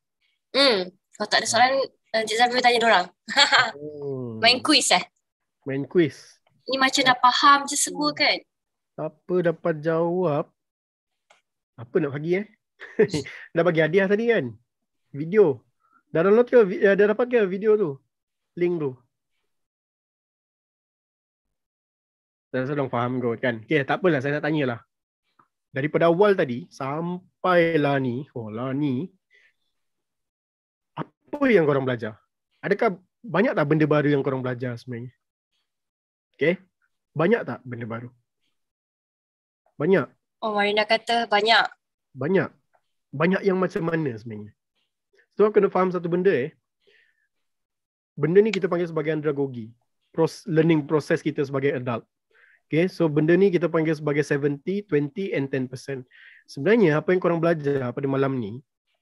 [SPEAKER 1] Hmm, kalau tak ada soalan, Nanti eh, saya boleh tanya orang.
[SPEAKER 3] hmm. Main quiz eh? Main quiz.
[SPEAKER 2] Ini macam dah faham je semua hmm. kan?
[SPEAKER 3] Apa dapat jawab? Apa nak bagi eh? dah bagi hadiah tadi kan? Video. Dah download ke? Eh, dah dapat ke video tu? Link tu. Saya rasa dong faham kot kan? Okay, tak apalah. Saya nak tanyalah. Daripada awal tadi sampailah ni. Oh lah ni apa yang korang belajar? Adakah banyak tak benda baru yang korang belajar sebenarnya? Okay. Banyak tak benda baru? Banyak.
[SPEAKER 1] Oh, Marina kata
[SPEAKER 3] banyak. Banyak. Banyak yang macam mana sebenarnya? So, aku kena faham satu benda eh. Benda ni kita panggil sebagai andragogi. Proses, learning process kita sebagai adult. Okay, so benda ni kita panggil sebagai 70, 20 and 10%. Sebenarnya apa yang korang belajar pada malam ni,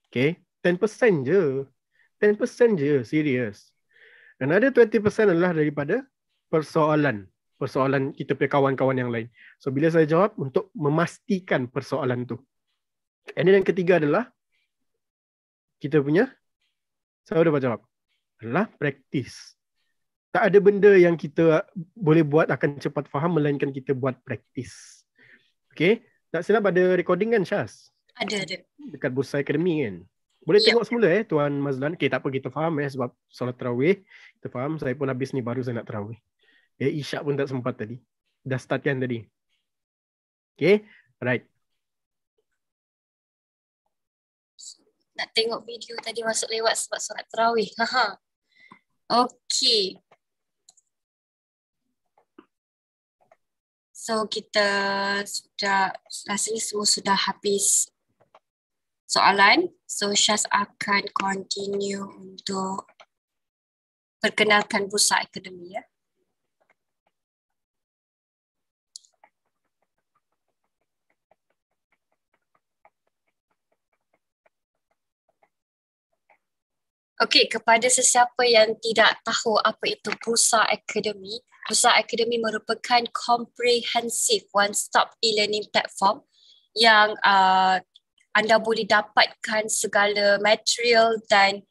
[SPEAKER 3] okay, 10% je. 10% je serius. dan ada 20% adalah daripada persoalan. Persoalan kita punya kawan-kawan yang lain. So bila saya jawab untuk memastikan persoalan tu. And yang ketiga adalah kita punya saya dapat jawab adalah praktis. Tak ada benda yang kita boleh buat akan cepat faham melainkan kita buat praktis. Okay. Tak silap ada recording kan Syaz?
[SPEAKER 1] Ada, ada. Dekat
[SPEAKER 3] Busai Academy kan? Boleh ya. tengok yeah. semula eh Tuan Mazlan. Okay tak apa kita faham eh sebab solat tarawih Kita faham. Saya pun habis ni baru saya nak terawih. Eh isyak pun tak sempat tadi. Dah start kan tadi. Okay. Right.
[SPEAKER 1] Nak tengok video tadi masuk lewat sebab solat terawih. Haha. Okay. So kita sudah, rasanya semua sudah
[SPEAKER 2] habis soalan. So Syaz akan continue
[SPEAKER 1] untuk perkenalkan Bursa Akademi ya.
[SPEAKER 2] Okey, kepada sesiapa yang tidak tahu apa itu Bursa Akademi, Bursa Akademi merupakan comprehensive one-stop e-learning platform yang uh, anda boleh dapatkan segala material dan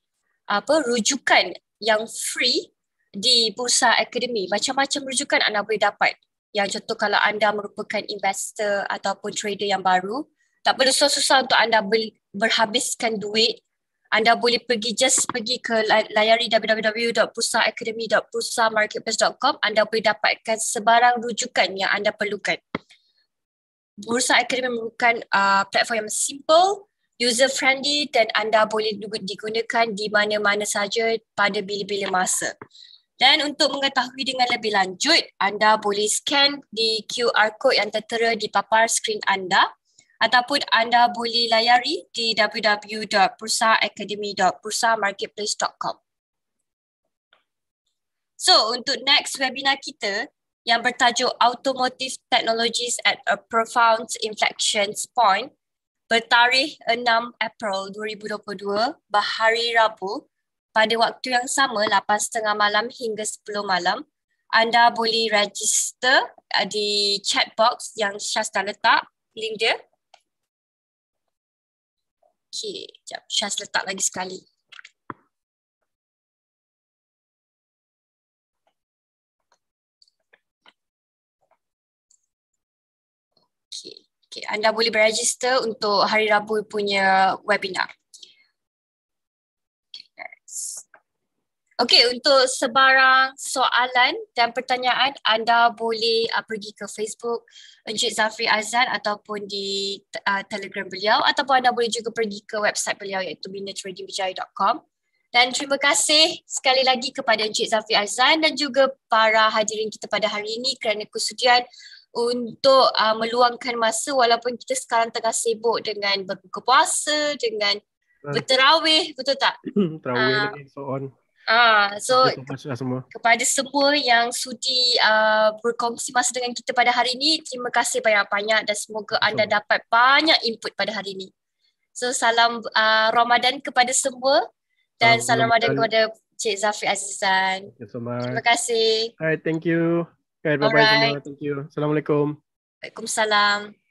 [SPEAKER 2] apa rujukan yang free di bursa akademi. Macam-macam rujukan anda boleh dapat. Yang contoh kalau anda merupakan investor ataupun trader yang baru, tak perlu susah-susah untuk anda berhabiskan duit. Anda boleh pergi just pergi ke layari www.pusaakademi.pusamarketplace.com anda boleh dapatkan sebarang rujukan yang anda perlukan. Bursa Akademi merupakan uh, platform yang simple, user friendly dan anda boleh digunakan di mana-mana saja pada bila-bila masa. Dan untuk mengetahui dengan lebih lanjut, anda boleh scan di QR code yang tertera di papar skrin anda ataupun anda boleh layari di www.bursaacademy.bursamarketplace.com. So, untuk next webinar kita, yang bertajuk Automotive Technologies at a Profound Inflection Point bertarikh 6 April 2022 bahari Rabu pada waktu yang sama 8.30 malam hingga 10 malam anda boleh register uh, di chat box yang Syaz dah letak link dia.
[SPEAKER 1] Okay, jap, Syaz letak lagi sekali. Okay, anda boleh register untuk hari Rabu punya webinar.
[SPEAKER 2] Okay, untuk sebarang soalan dan pertanyaan, anda boleh uh, pergi ke Facebook Encik Zafri Azan ataupun di uh, Telegram beliau ataupun anda boleh juga pergi ke website beliau iaitu binatradingbijaya.com dan terima kasih sekali lagi kepada Encik Zafri Azan dan juga para hadirin kita pada hari ini kerana kesudian untuk uh, meluangkan masa walaupun kita sekarang tengah sibuk dengan berbuka puasa dengan hmm. berterawih betul tak
[SPEAKER 3] terawih uh, so on
[SPEAKER 2] Ah, so
[SPEAKER 3] lah semua.
[SPEAKER 2] kepada semua yang sudi uh, berkongsi masa dengan kita pada hari ini, terima kasih banyak-banyak dan semoga anda dapat banyak input pada hari ini. So salam uh, Ramadan kepada semua
[SPEAKER 3] dan salam, salam Ramadan kepada
[SPEAKER 2] Cik Zafi Azizan.
[SPEAKER 3] Terima
[SPEAKER 2] kasih.
[SPEAKER 3] Hi, thank you. Alright, bye-bye Alright. semua. Thank you. Assalamualaikum.
[SPEAKER 2] Waalaikumsalam.